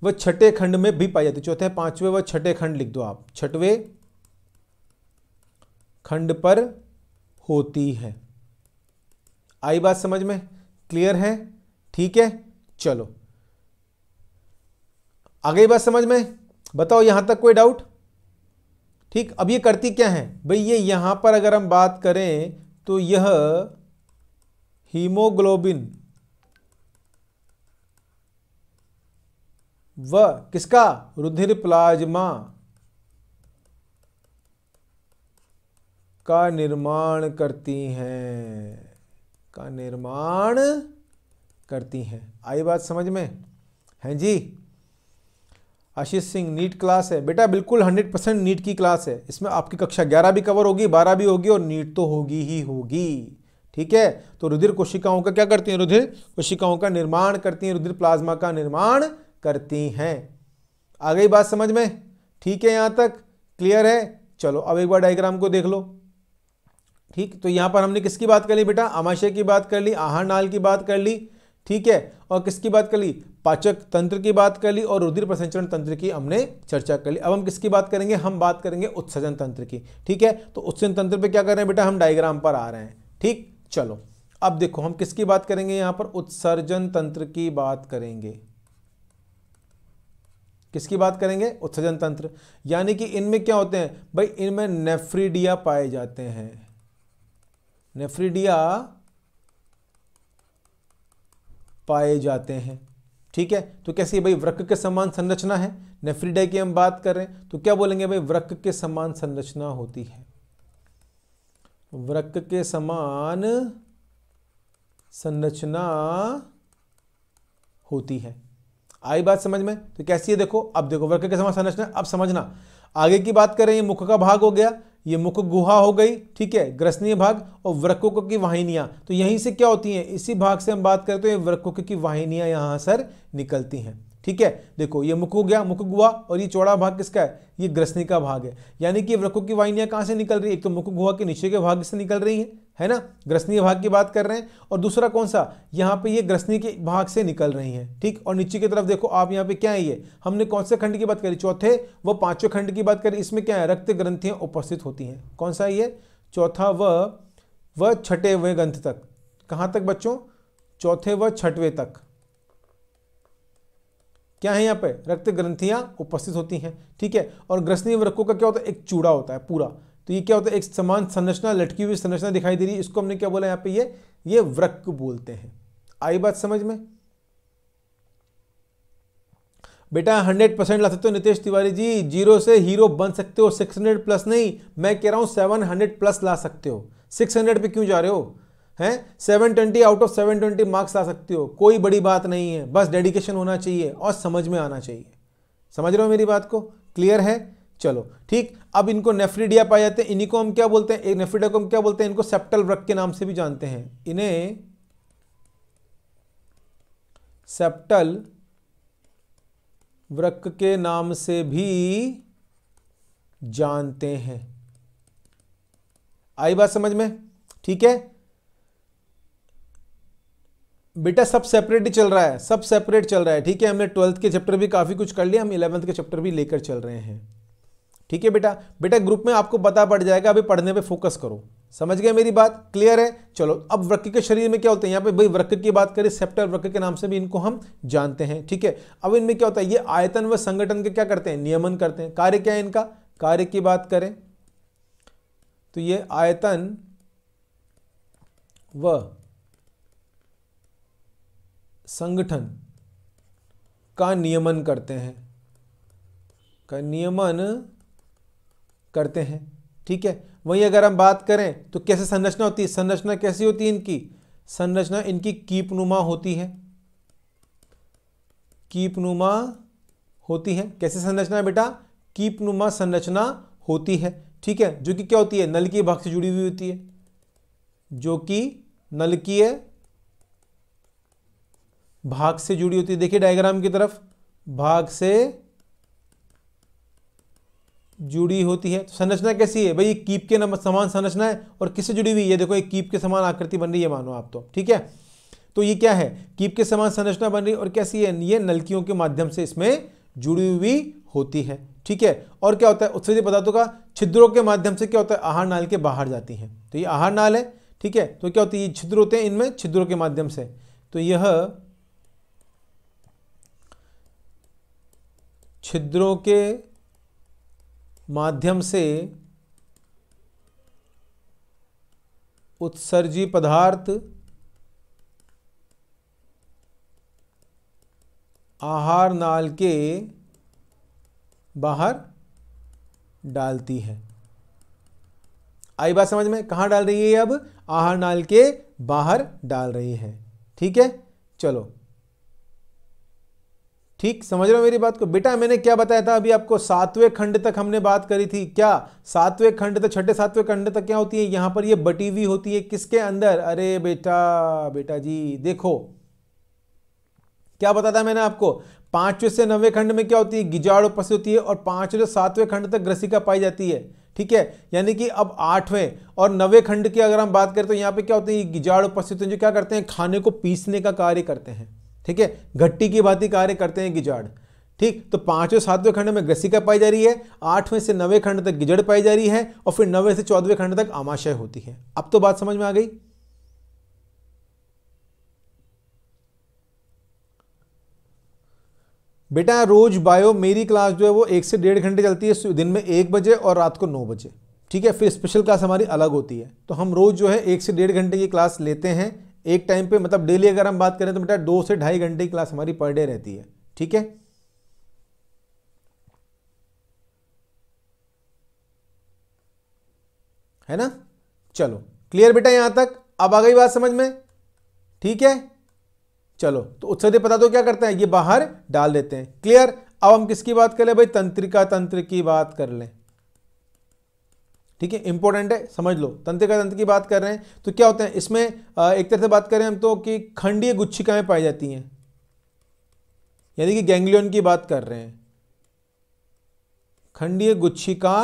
व छठे खंड में भी पाई जाती है चौथे पांचवे व छठे खंड लिख दो आप छठवे खंड पर होती है आई बात समझ में क्लियर है ठीक है चलो आगे बात समझ में बताओ यहां तक कोई डाउट ठीक अब ये करती क्या है भाई ये यहां पर अगर हम बात करें तो यह हीमोग्लोबिन व किसका रुधिर प्लाज्मा का निर्माण करती हैं का निर्माण करती हैं आई बात समझ में है जी आशीष सिंह नीट क्लास है बेटा बिल्कुल 100 परसेंट नीट की क्लास है इसमें आपकी कक्षा 11 भी कवर होगी 12 भी होगी और नीट तो होगी ही होगी ठीक है तो रुधिर कोशिकाओं का क्या करती हैं रुधिर कोशिकाओं का निर्माण करती हैं रुधिर प्लाज्मा का निर्माण करती हैं आ गई बात समझ में ठीक है यहाँ तक क्लियर है चलो अब एक बार डायग्राम को देख लो ठीक तो यहाँ पर हमने किसकी बात कर ली बेटा आमाशय की बात कर ली आहार नाल की बात कर ली ठीक है और किसकी बात कर ली पाचक तंत्र की बात कर ली और रुधिर प्रसंचरण तंत्र की हमने चर्चा कर ली अब हम किसकी बात करेंगे हम बात करेंगे उत्सर्जन तंत्र की ठीक है तो उत्सर्जन तंत्र पे क्या कर रहे हैं बेटा हम डायग्राम पर आ रहे हैं ठीक चलो अब देखो हम किसकी बात करेंगे यहां पर उत्सर्जन तंत्र की बात करेंगे किसकी बात करेंगे उत्सर्जन तंत्र यानी कि इनमें क्या होते हैं भाई इनमें नेफ्रीडिया पाए जाते हैं नेफ्रिडिया पाए जाते हैं ठीक है तो कैसे भाई वृक्क के समान संरचना है नेफ्रिडिया की हम बात कर रहे हैं तो क्या बोलेंगे भाई वृक्क के समान संरचना होती है वृक्क के समान संरचना होती है आई बात समझ में तो कैसी है देखो अब देखो वृक्क के समान संरचना अब समझना आगे की बात करें ये मुख का भाग हो गया ये मुख गुहा हो गई ठीक है ग्रसनीय भाग और वृकुक की वाहिनियां तो यहीं से क्या होती हैं इसी भाग से हम बात करते हैं वृकुक की वाहिनियां यहां सर निकलती हैं ठीक है देखो ये मुख हो गया मुख गुआ और ये चौड़ा भाग किसका है ये ग्रसनी का भाग है यानी कि वृक्षों की वाहिनियाँ कहाँ से निकल रही है एक तो मुख गुआ के नीचे के भाग से निकल रही है है ना ग्रसनीय भाग की बात कर रहे हैं और दूसरा कौन सा यहाँ पे ये ग्रसनी के भाग से निकल रही हैं ठीक और नीचे की तरफ देखो आप यहाँ पे क्या है ये हमने कौन से खंड की बात करी चौथे व पांचवें खंड की बात करी इसमें क्या है रक्त ग्रंथियाँ उपस्थित होती हैं कौन सा ये चौथा व व छठे वे ग्रंथ तक कहाँ तक बच्चों चौथे व छठवें तक क्या है यहाँ पे रक्त ग्रंथियाँ उपस्थित होती हैं ठीक है और ग्रसनीय वृक्कों का क्या होता है एक चूड़ा होता है पूरा तो ये क्या होता है एक समान संरचना लटकी हुई संरचना दिखाई दे रही है इसको हमने क्या बोला यहाँ पे ये ये वृक्क बोलते हैं आई बात समझ में बेटा 100 परसेंट ला सकते हो नितेश तिवारी जी जीरो से हीरो बन सकते हो 600 प्लस नहीं मैं कह रहा हूं 700 प्लस ला सकते हो 600 पे क्यों जा रहे हो सेवन 720 आउट ऑफ 720 मार्क्स ला सकती हो कोई बड़ी बात नहीं है बस डेडिकेशन होना चाहिए और समझ में आना चाहिए समझ रहे हो मेरी बात को क्लियर है चलो ठीक अब इनको नेफ्रीडिया पाए जाते हैं इन्हीं को हम क्या बोलते हैं नेफ्रीडिया को हम क्या बोलते हैं इनको सेप्टल व्रक के नाम से भी जानते हैं इन्हें सेप्टल व्रक के नाम से भी जानते हैं आई बात समझ में ठीक है बेटा सब सेपरेट ही चल रहा है सब सेपरेट चल रहा है ठीक है हमने ट्वेल्थ के चैप्टर भी काफ़ी कुछ कर लिया हम इलेवंथ के चैप्टर भी लेकर चल रहे हैं ठीक है बेटा बेटा ग्रुप में आपको पता पड़ जाएगा अभी पढ़ने पे फोकस करो समझ गए मेरी बात क्लियर है चलो अब वृक्ष के शरीर में क्या होता है यहाँ पे भाई वृक्ष की बात करें सेप्टर वृक्ष के नाम से भी इनको हम जानते हैं ठीक है अब इनमें क्या होता है ये आयतन व संगठन के क्या करते हैं नियमन करते हैं कार्य क्या है इनका कार्य की बात करें तो ये आयतन व संगठन का नियमन करते हैं का नियमन करते हैं ठीक है वहीं अगर हम बात करें तो कैसे संरचना होती है संरचना कैसी होती है इनकी संरचना इनकी कीपनुमा होती है कीपनुमा होती है कैसे संरचना बेटा कीपनुमा संरचना होती है ठीक है जो कि क्या होती है नलकीय भाग से जुड़ी हुई होती है जो कि नलकीय भाग से जुड़ी होती है देखिए डायग्राम की तरफ भाग से जुड़ी होती है तो संरचना कैसी है भाई कीप के नंबर समान संरचना है और किससे जुड़ी हुई है देखो ये कीप के समान आकृति बन रही है मानो आप तो ठीक है तो ये क्या है कीप के समान संरचना बन रही है और कैसी है ये नलकियों के माध्यम से इसमें जुड़ी हुई होती है ठीक है और क्या होता है उत्सर्जित पदार्थों का छिद्रों के माध्यम से क्या होता है आहार नाल के बाहर जाती हैं तो ये आहार नाल है ठीक है तो क्या होती है ये छिद्र होते हैं इनमें छिद्रों के माध्यम से तो यह छिद्रों के माध्यम से उत्सर्जी पदार्थ आहार नाल के बाहर डालती है आई बात समझ में कहाँ डाल रही है अब आहार नाल के बाहर डाल रही है ठीक है चलो ठीक समझ रहे हो मेरी बात को बेटा मैंने क्या बताया था अभी आपको सातवें खंड तक हमने बात करी थी क्या सातवें खंड तक तो, छठे सातवें खंड तक क्या होती है यहां पर ये बटी हुई होती है किसके अंदर अरे बेटा बेटा जी देखो क्या बताया था मैंने आपको पांचवें से नवे खंड में क्या होती है गिजाड़ उपस्थित होती है और पांचवें से सातवें खंड तक ग्रसिका पाई जाती है ठीक है यानी कि अब आठवें और नवे खंड की अगर हम बात करें तो यहाँ पे क्या होते हैं गिजाड़ उपस्थित जो क्या करते हैं खाने को पीसने का कार्य करते हैं ठीक है घट्टी की भांति कार्य करते हैं गिजाड़ ठीक तो पांचवें सातवें खंड में ग्रसिका पाई जा रही है आठवें से नवे खंड तक गिजड़ पाई जा रही है और फिर नवे से चौदहवें खंड तक आमाशय होती है अब तो बात समझ में आ गई बेटा रोज बायो मेरी क्लास जो है वो एक से डेढ़ घंटे चलती है दिन में एक बजे और रात को नौ बजे ठीक है फिर स्पेशल क्लास हमारी अलग होती है तो हम रोज़ जो है एक से डेढ़ घंटे की क्लास लेते हैं एक टाइम पे मतलब डेली अगर हम बात करें तो बेटा दो से ढाई घंटे की क्लास हमारी पर डे रहती है ठीक है है ना चलो क्लियर बेटा यहां तक अब आ गई बात समझ में ठीक है चलो तो उत्सदे पता तो क्या करते हैं ये बाहर डाल देते हैं क्लियर अब हम किसकी बात कर ले भाई तंत्रिका तंत्र की बात कर लें ठीक है इंपॉर्टेंट है समझ लो तंत्रिका तंत्र की बात कर रहे हैं तो क्या होते हैं इसमें एक तरह से बात करें हम तो कि खंडीय गुच्छिकाएं पाई जाती हैं यानी कि गैंग्लियन की बात कर रहे हैं खंडीय गुच्छिका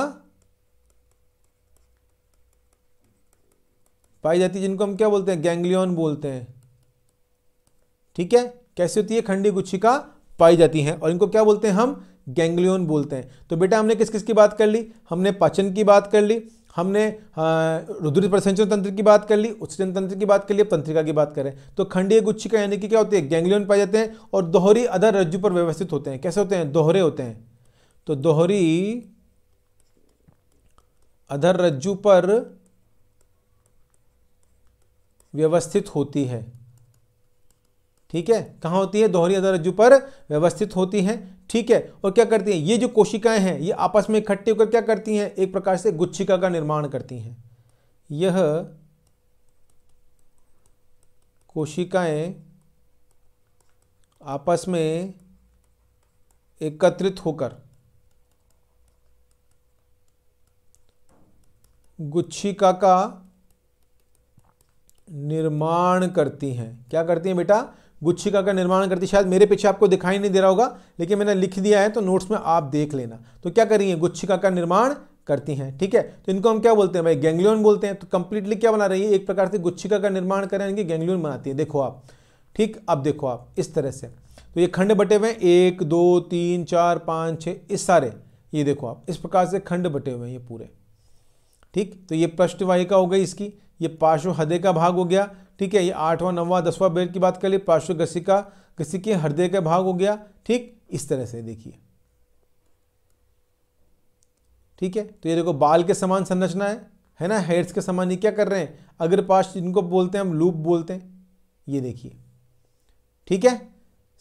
पाई जाती है जिनको हम क्या बोलते हैं गैंग्लियन बोलते हैं ठीक है कैसी होती है खंडीय गुच्छिका पाई जाती है और इनको क्या बोलते हैं हम गैंग्लियन बोलते हैं तो बेटा हमने किस किस की बात कर ली हमने पाचन की बात कर ली हमने हाँ, रुद्र प्रसंचन तंत्र की बात कर ली उच्चन तंत्र की बात कर ली अब तंत्रिका की बात करें तो खंडीय गुच्छिका यानी कि क्या होती है गैंग्लियन पाए जाते हैं और दोहरी अदर रज्जु पर व्यवस्थित होते हैं कैसे होते हैं दोहरे होते हैं तो दोहरी अधर रज्जु पर व्यवस्थित होती है ठीक है कहाँ होती है दोहरी अधर रज्जु पर व्यवस्थित होती है ठीक है और क्या करती हैं ये जो कोशिकाएं हैं ये आपस में इकट्ठी होकर क्या करती हैं एक प्रकार से गुच्छिका का निर्माण करती हैं यह कोशिकाएं आपस में एकत्रित होकर गुच्छिका का निर्माण करती हैं क्या करती हैं बेटा गुच्छिका का निर्माण करती शायद मेरे पीछे आपको दिखाई नहीं दे रहा होगा लेकिन मैंने लिख दिया है तो नोट्स में आप देख लेना तो क्या करेंगे गुच्छिका का निर्माण करती हैं ठीक है तो इनको हम क्या बोलते हैं भाई गैंग्लियन बोलते हैं तो कंप्लीटली क्या बना रही है एक प्रकार से गुच्छिका का निर्माण करें इनकी गैंग्लियन बनाती है देखो आप ठीक अब देखो आप इस तरह से तो ये खंड बटे हुए हैं एक दो तीन चार पाँच छः इस सारे ये देखो आप इस प्रकार से खंड बटे हुए हैं ये पूरे ठीक तो ये पृष्ठवाहिका हो गई इसकी ये पार्श्व हृदय का भाग हो गया ठीक है ये आठवां नौवां दसवां बेर की बात कर ली पार्श्व ग्रसिका ग्रसिकी हृदय का भाग हो गया ठीक इस तरह से देखिए ठीक है तो ये देखो बाल के समान संरचना है है ना हेड्स के समान ये क्या कर रहे हैं अगर पास जिनको बोलते हैं हम लूप बोलते हैं ये देखिए ठीक है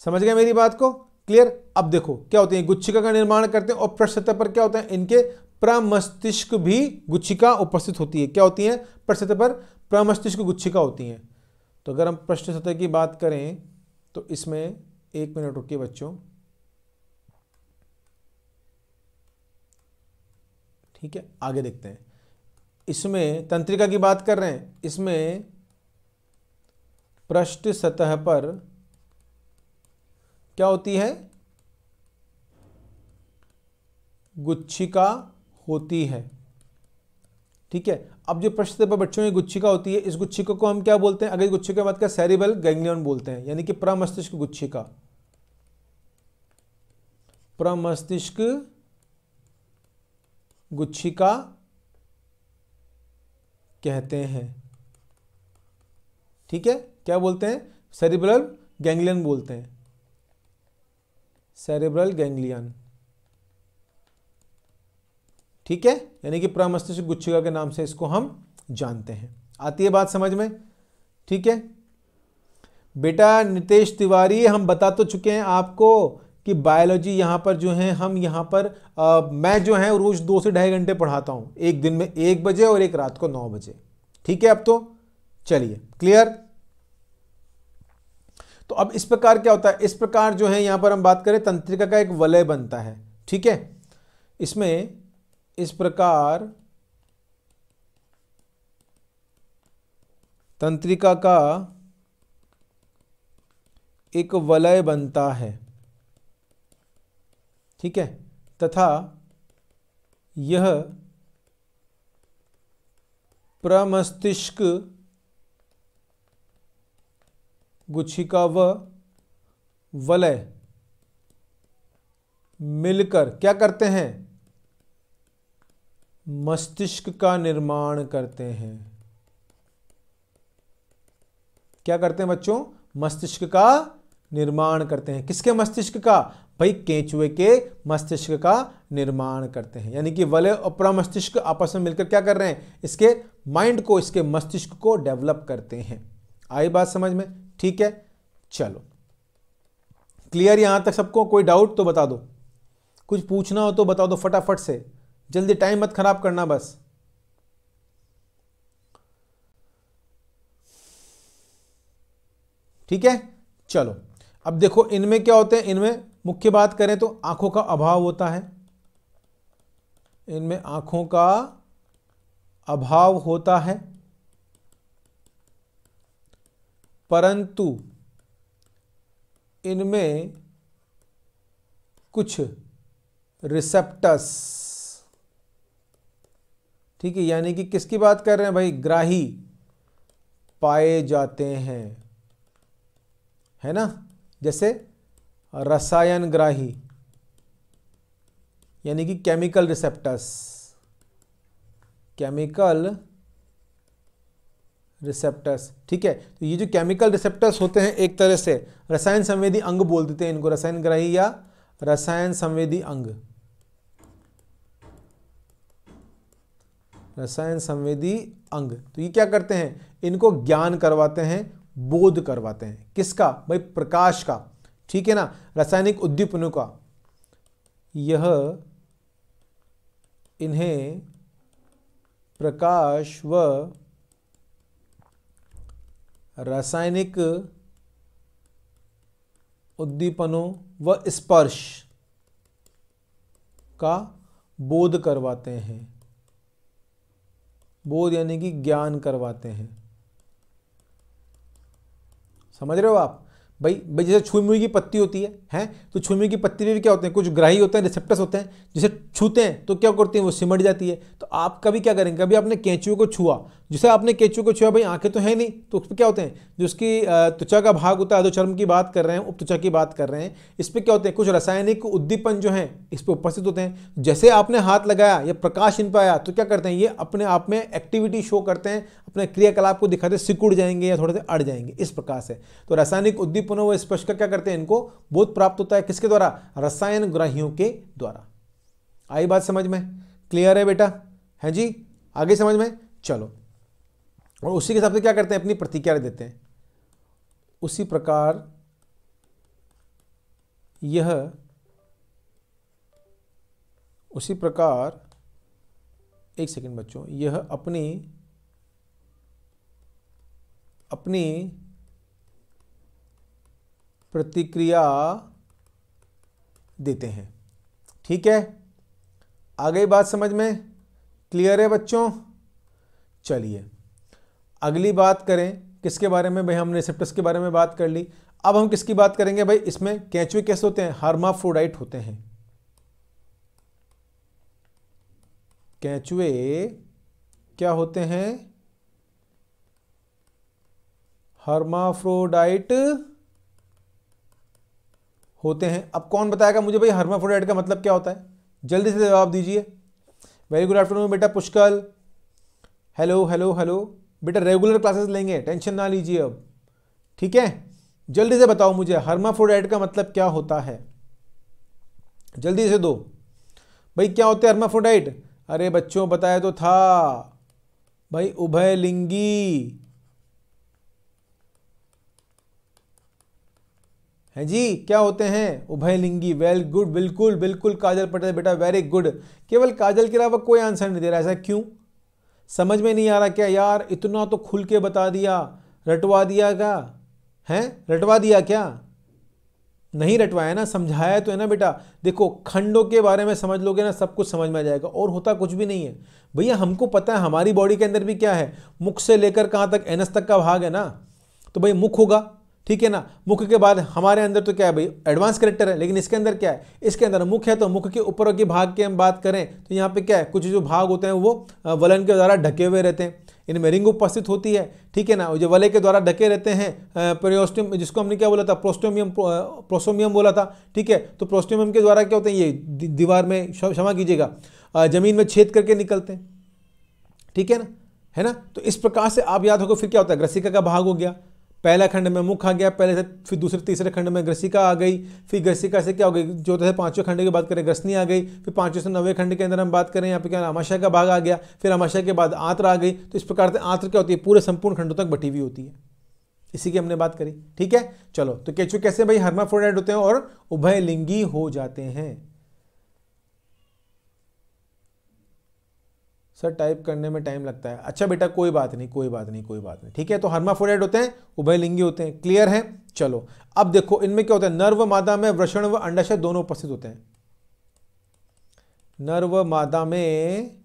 समझ गए मेरी बात को क्लियर अब देखो क्या होते हैं गुच्छिका का निर्माण करते हैं और पृष्ठतः पर क्या होता है इनके प्रमस्तिष्क भी गुच्छिका उपस्थित होती है क्या होती है पृष्ठतः पर प्रमस्तिष्क गुच्छिका होती है तो अगर हम पृष्ठ सतह की बात करें तो इसमें एक मिनट रुकिए बच्चों ठीक है आगे देखते हैं इसमें तंत्रिका की बात कर रहे हैं इसमें पृष्ठ सतह पर क्या होती है गुच्छिका होती है ठीक है अब जो प्रश्न पर बच्चों की गुच्छिका होती है इस गुच्छिका को हम क्या बोलते हैं गुच्छी के बाद का सैरिबल गैंग्लियन बोलते हैं यानी कि प्रमस्तिष्क गुच्छिका प्रमस्तिष्क गुच्छिका कहते हैं ठीक है क्या बोलते हैं सेरिब्रल गैंग्लियन बोलते हैं सेरिब्रल गैंग्लियन ठीक है यानी कि प्रमस्तिष्क गुच्छिका के नाम से इसको हम जानते हैं आती है बात समझ में ठीक है बेटा नितेश तिवारी हम बता तो चुके हैं आपको कि बायोलॉजी यहाँ पर जो है हम यहाँ पर आ, मैं जो है रोज़ दो से ढाई घंटे पढ़ाता हूँ एक दिन में एक बजे और एक रात को नौ बजे ठीक है अब तो चलिए क्लियर तो अब इस प्रकार क्या होता है इस प्रकार जो है यहाँ पर हम बात करें तंत्रिका का एक वलय बनता है ठीक है इसमें इस प्रकार तंत्रिका का एक वलय बनता है ठीक है तथा यह प्रमस्तिष्क गुच्छिका व वलय मिलकर क्या करते हैं मस्तिष्क का निर्माण करते हैं क्या करते हैं बच्चों मस्तिष्क का निर्माण करते हैं किसके मस्तिष्क का भाई केंचुए के मस्तिष्क का निर्माण करते हैं यानी कि वले और मस्तिष्क आपस में मिलकर क्या कर रहे हैं इसके माइंड को इसके मस्तिष्क को डेवलप करते हैं आई बात समझ में ठीक है चलो क्लियर यहां तक सबको कोई डाउट तो बता दो कुछ पूछना हो तो बता दो फटाफट से जल्दी टाइम मत खराब करना बस ठीक है चलो अब देखो इनमें क्या होते हैं इनमें मुख्य बात करें तो आंखों का अभाव होता है इनमें आंखों का अभाव होता है परंतु इनमें कुछ रिसेप्टस ठीक है यानी कि किसकी बात कर रहे हैं भाई ग्राही पाए जाते हैं है ना जैसे रसायन ग्राही यानी कि केमिकल रिसेप्टर्स केमिकल रिसेप्टर्स ठीक है तो ये जो केमिकल रिसेप्टर्स होते हैं एक तरह से रसायन संवेदी अंग बोल देते हैं इनको रसायन ग्राही या रसायन संवेदी अंग रसायन संवेदी अंग तो ये क्या करते हैं इनको ज्ञान करवाते हैं बोध करवाते हैं किसका भाई प्रकाश का ठीक है ना रासायनिक उद्दीपनों का यह इन्हें प्रकाश व रासायनिक उद्दीपनों व स्पर्श का बोध करवाते हैं बोध यानी कि ज्ञान करवाते हैं समझ रहे हो आप भाई भाई जैसे छुई की पत्ती होती है हैं तो छुई की पत्ती में भी क्या होते हैं कुछ ग्राही होते हैं रिसेप्टर्स होते हैं जिसे छूते हैं तो क्या करते हैं वो सिमट जाती है तो आप कभी क्या करेंगे कभी आपने केंचुए को छुआ जिसे आपने केंचुए को छुआ भाई आंखें तो है नहीं तो उस पर क्या होते हैं जो उसकी त्वचा का भाग होता है अधोचर्म की बात कर रहे हैं उपत्वचा की बात कर रहे हैं इस पर क्या होते हैं कुछ रासायनिक उद्दीपन जो हैं इस पर उपस्थित होते हैं जैसे आपने हाथ लगाया या प्रकाश इन पर आया तो क्या करते हैं ये अपने आप में एक्टिविटी शो करते हैं अपने क्रियाकलाप को दिखाते सिकुड़ जाएंगे या थोड़े से अड़ जाएंगे इस प्रकार से तो रासायनिक उद्दीपनों व स्पर्श क्या करते हैं इनको बोध प्राप्त होता है किसके द्वारा रसायन ग्राहियों के द्वारा आई बात समझ में क्लियर है बेटा है जी आगे समझ में चलो और उसी के हिसाब से क्या करते हैं अपनी प्रतिक्रिया देते हैं उसी प्रकार यह उसी प्रकार एक सेकंड बच्चों यह अपनी अपनी प्रतिक्रिया देते हैं ठीक है आ गई बात समझ में क्लियर है बच्चों चलिए अगली बात करें किसके बारे में भाई हमने रिसेप्टर्स के बारे में बात कर ली अब हम किसकी बात करेंगे भाई इसमें कैचुए कैसे होते हैं हार्माफ्रोडाइट होते हैं कैचुए क्या होते हैं हर्माफ्रोडाइट होते हैं अब कौन बताएगा मुझे भाई हर्माफ्रोडाइट का मतलब क्या होता है जल्दी से जवाब दीजिए वेरी गुड आफ्टरनून बेटा पुष्कल हेलो हेलो हेलो बेटा रेगुलर क्लासेस लेंगे टेंशन ना लीजिए अब ठीक है जल्दी से बताओ मुझे हर्माफ्रोडाइट का मतलब क्या होता है जल्दी से दो भाई क्या होते हैं हर्माफ्रोडाइट अरे बच्चों बताया तो था भाई उभयलिंगी हैं जी क्या होते हैं उभयलिंगी वेल गुड बिल्कुल बिल्कुल काजल पटेल बेटा वेरी गुड केवल काजल के अलावा कोई आंसर नहीं दे रहा ऐसा क्यों समझ में नहीं आ रहा क्या यार इतना तो खुल के बता दिया रटवा दिया क्या हैं रटवा दिया क्या नहीं रटवाया ना समझाया तो है ना बेटा देखो खंडों के बारे में समझ लोगे ना सब कुछ समझ में आ जाएगा और होता कुछ भी नहीं है भैया हमको पता है हमारी बॉडी के अंदर भी क्या है मुख से लेकर कहाँ तक एनस तक का भाग है ना तो भाई मुख होगा ठीक है ना मुख के बाद हमारे अंदर तो क्या है भाई एडवांस करेक्टर है लेकिन इसके अंदर क्या है इसके अंदर मुख है तो मुख के ऊपर के भाग की हम बात करें तो यहाँ पे क्या है कुछ जो भाग होते हैं वो वलन के द्वारा ढके हुए रहते हैं इनमें रिंग उपस्थित होती है ठीक है ना जो वले के द्वारा ढके रहते हैं प्रोस्टियम जिसको हमने क्या बोला था प्रोस्टोमियम प्रोसोमियम बोला था ठीक है तो प्रोस्टोमियम के द्वारा क्या होते हैं ये दीवार में क्षमा कीजिएगा जमीन में छेद करके निकलते हैं ठीक है ना है ना तो इस प्रकार से आप याद होगा फिर क्या होता है ग्रसिका का भाग हो गया पहला खंड में मुख आ गया पहले से फिर दूसरे तीसरे खंड में ग्रसिका आ गई फिर ग्रसिका से क्या हो गई जो से पांचवें खंड की बात करें ग्रसनी आ गई फिर पांचवें से नवे खंड के अंदर हम बात करें यहाँ पे क्या अमाशय का भाग आ गया फिर अमाशय के बाद आंत्र आ गई तो इस प्रकार से आंत्र क्या होती है पूरे संपूर्ण खंडों तक बटी हुई होती है इसी की हमने बात करी ठीक है चलो तो केचु कैसे भाई हर्माफोडाइट होते हैं और उभय हो जाते हैं सर टाइप करने में टाइम लगता है अच्छा बेटा कोई बात नहीं कोई बात नहीं कोई बात नहीं ठीक है तो हर्माफोडाइट होते हैं उभयलिंगी होते हैं क्लियर है चलो अब देखो इनमें क्या होता है नर्व मादा में वृषण व अंडाशय दोनों उपस्थित होते हैं नर्व मादा में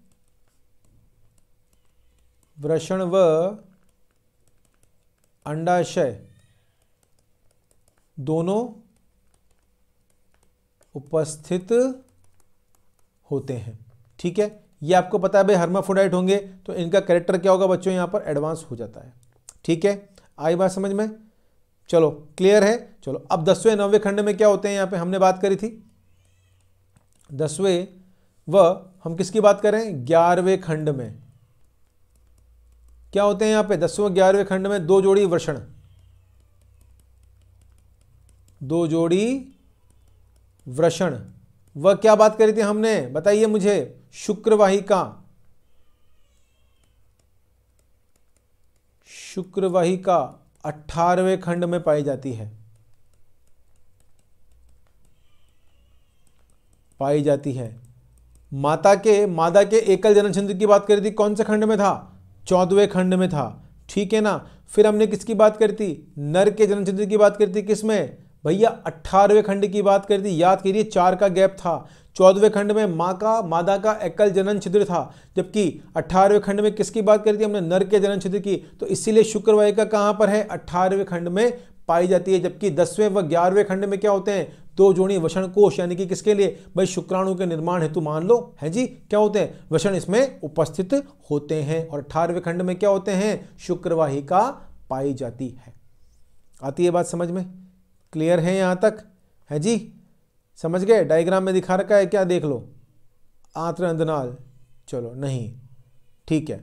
वृषण व अंडाशय दोनों उपस्थित होते हैं ठीक है ये आपको पता है भाई हर्माफोडाइट होंगे तो इनका करेक्टर क्या होगा बच्चों यहाँ पर एडवांस हो जाता है ठीक है आई बात समझ में चलो क्लियर है चलो अब दसवें नवे खंड में क्या होते हैं यहाँ पे हमने बात करी थी दसवें व हम किसकी बात करें ग्यारहवें खंड में क्या होते हैं यहाँ पे दसवें ग्यारहवें खंड में दो जोड़ी वर्षण दो जोड़ी वृषण वह क्या बात करी थी हमने बताइए मुझे शुक्रवाहिका शुक्रवाहिका अठारहवें खंड में पाई जाती है पाई जाती है माता के मादा के एकल जननछंद की बात करी थी कौन से खंड में था चौदहवें खंड में था ठीक है ना फिर हमने किसकी बात करी थी नर के जननछंद की बात करी थी किसमें भैया अट्ठारहवें खंड की बात करी थी याद करिए चार का गैप था चौदहवें खंड में माँ का मादा का एकल जनन छिद्र था जबकि अठारहवें खंड में किसकी बात करी थी हमने नर के जनन छिद्र की तो इसीलिए शुक्रवाहिका कहाँ पर है अठारहवें खंड में पाई जाती है जबकि दसवें व ग्यारहवें खंड में क्या होते हैं दो जोड़ी वषण कोश यानी कि किसके लिए भाई शुक्राणु के निर्माण हेतु मान लो है जी क्या होते हैं वषण इसमें उपस्थित होते हैं और अठारहवें खंड में क्या होते हैं शुक्रवाहिका पाई जाती है आती है बात समझ में क्लियर है यहां तक है जी समझ गए डायग्राम में दिखा रखा है क्या देख लो अंधनाल चलो नहीं ठीक है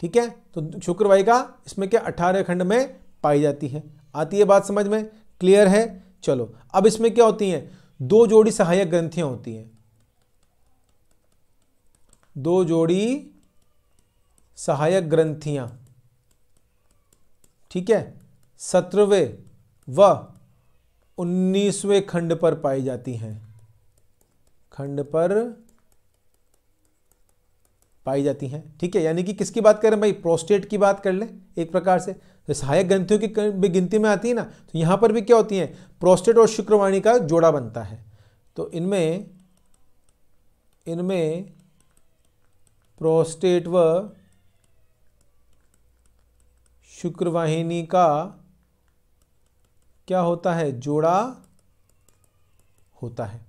ठीक है तो शुक्रवाहिका इसमें क्या अठारह खंड में पाई जाती है आती है बात समझ में क्लियर है चलो अब इसमें क्या होती हैं दो जोड़ी सहायक ग्रंथियां होती हैं दो जोड़ी सहायक ग्रंथियां ठीक है सत्रवे व उन्नीसवें खंड पर पाई जाती हैं खंड पर पाई जाती हैं ठीक है यानी कि किसकी बात करें भाई प्रोस्टेट की बात कर ले एक प्रकार से तो सहायक ग्रंथियों की भी गिनती में आती है ना तो यहां पर भी क्या होती हैं प्रोस्टेट और शुक्रवाणी का जोड़ा बनता है तो इनमें इनमें प्रोस्टेट व शुक्रवाहिनी का क्या होता है जोड़ा होता है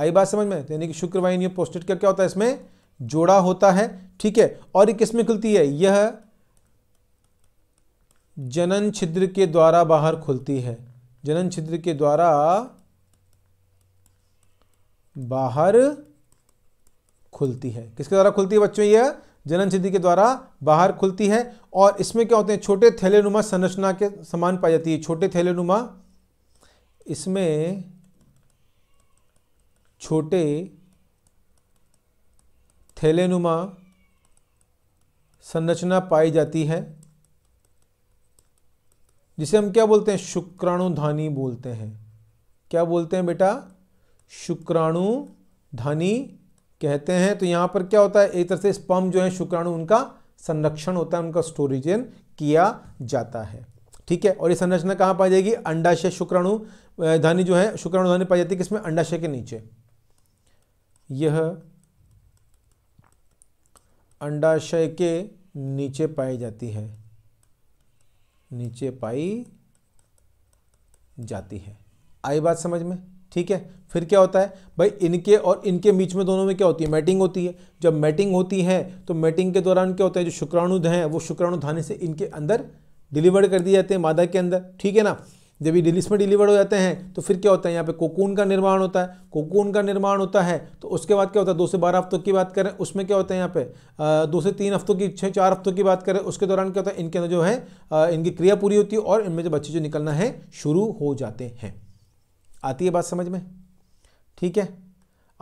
आई बात समझ में यानी कि शुक्रवाहिनी या पोस्टेट का क्या होता है इसमें जोड़ा होता है ठीक है और ये किसमें खुलती है यह जनन छिद्र के द्वारा बाहर खुलती है जनन छिद्र के द्वारा बाहर खुलती है किसके द्वारा खुलती है बच्चों यह जनन के द्वारा बाहर खुलती है और इसमें क्या होते हैं छोटे थैलेनुमा संरचना के समान पाई जाती है छोटे थैलेनुमा इसमें छोटे थैलेनुमा संरचना पाई जाती है जिसे हम क्या बोलते हैं शुक्राणुधानी बोलते हैं क्या बोलते हैं बेटा शुक्राणुधानी कहते हैं तो यहाँ पर क्या होता है एक तरह से स्पम जो है शुक्राणु उनका संरक्षण होता है उनका स्टोरिजन किया जाता है ठीक है और ये संरचना कहाँ पाई जाएगी अंडाशय शुक्राणु धानी जो है शुक्राणु धानी पाई जाती है किसमें अंडाशय के नीचे यह अंडाशय के नीचे पाई जाती है नीचे पाई जाती है आई बात समझ में ठीक है फिर क्या होता है भाई इनके और इनके बीच में दोनों में क्या होती है मैटिंग होती है जब मैटिंग होती है तो मैटिंग के दौरान क्या होता है जो शुक्राणु हैं वो शुक्राणु धाने से इनके अंदर डिलीवर्ड कर दिए जाते हैं मादा के अंदर ठीक है ना जब ये डिलीस में डिलीवर्ड हो जाते हैं तो फिर क्या होता है यहाँ पे कोकून का निर्माण होता है कोकून का निर्माण होता है तो उसके बाद क्या होता है दो से बारह हफ्तों की बात करें उसमें क्या होता है यहाँ पे दो से तीन हफ्तों की छः चार हफ्तों की बात करें उसके दौरान क्या होता है इनके अंदर जो है इनकी क्रिया पूरी होती है और इनमें जो बच्चे जो निकलना है शुरू हो जाते हैं आती है बात समझ में ठीक है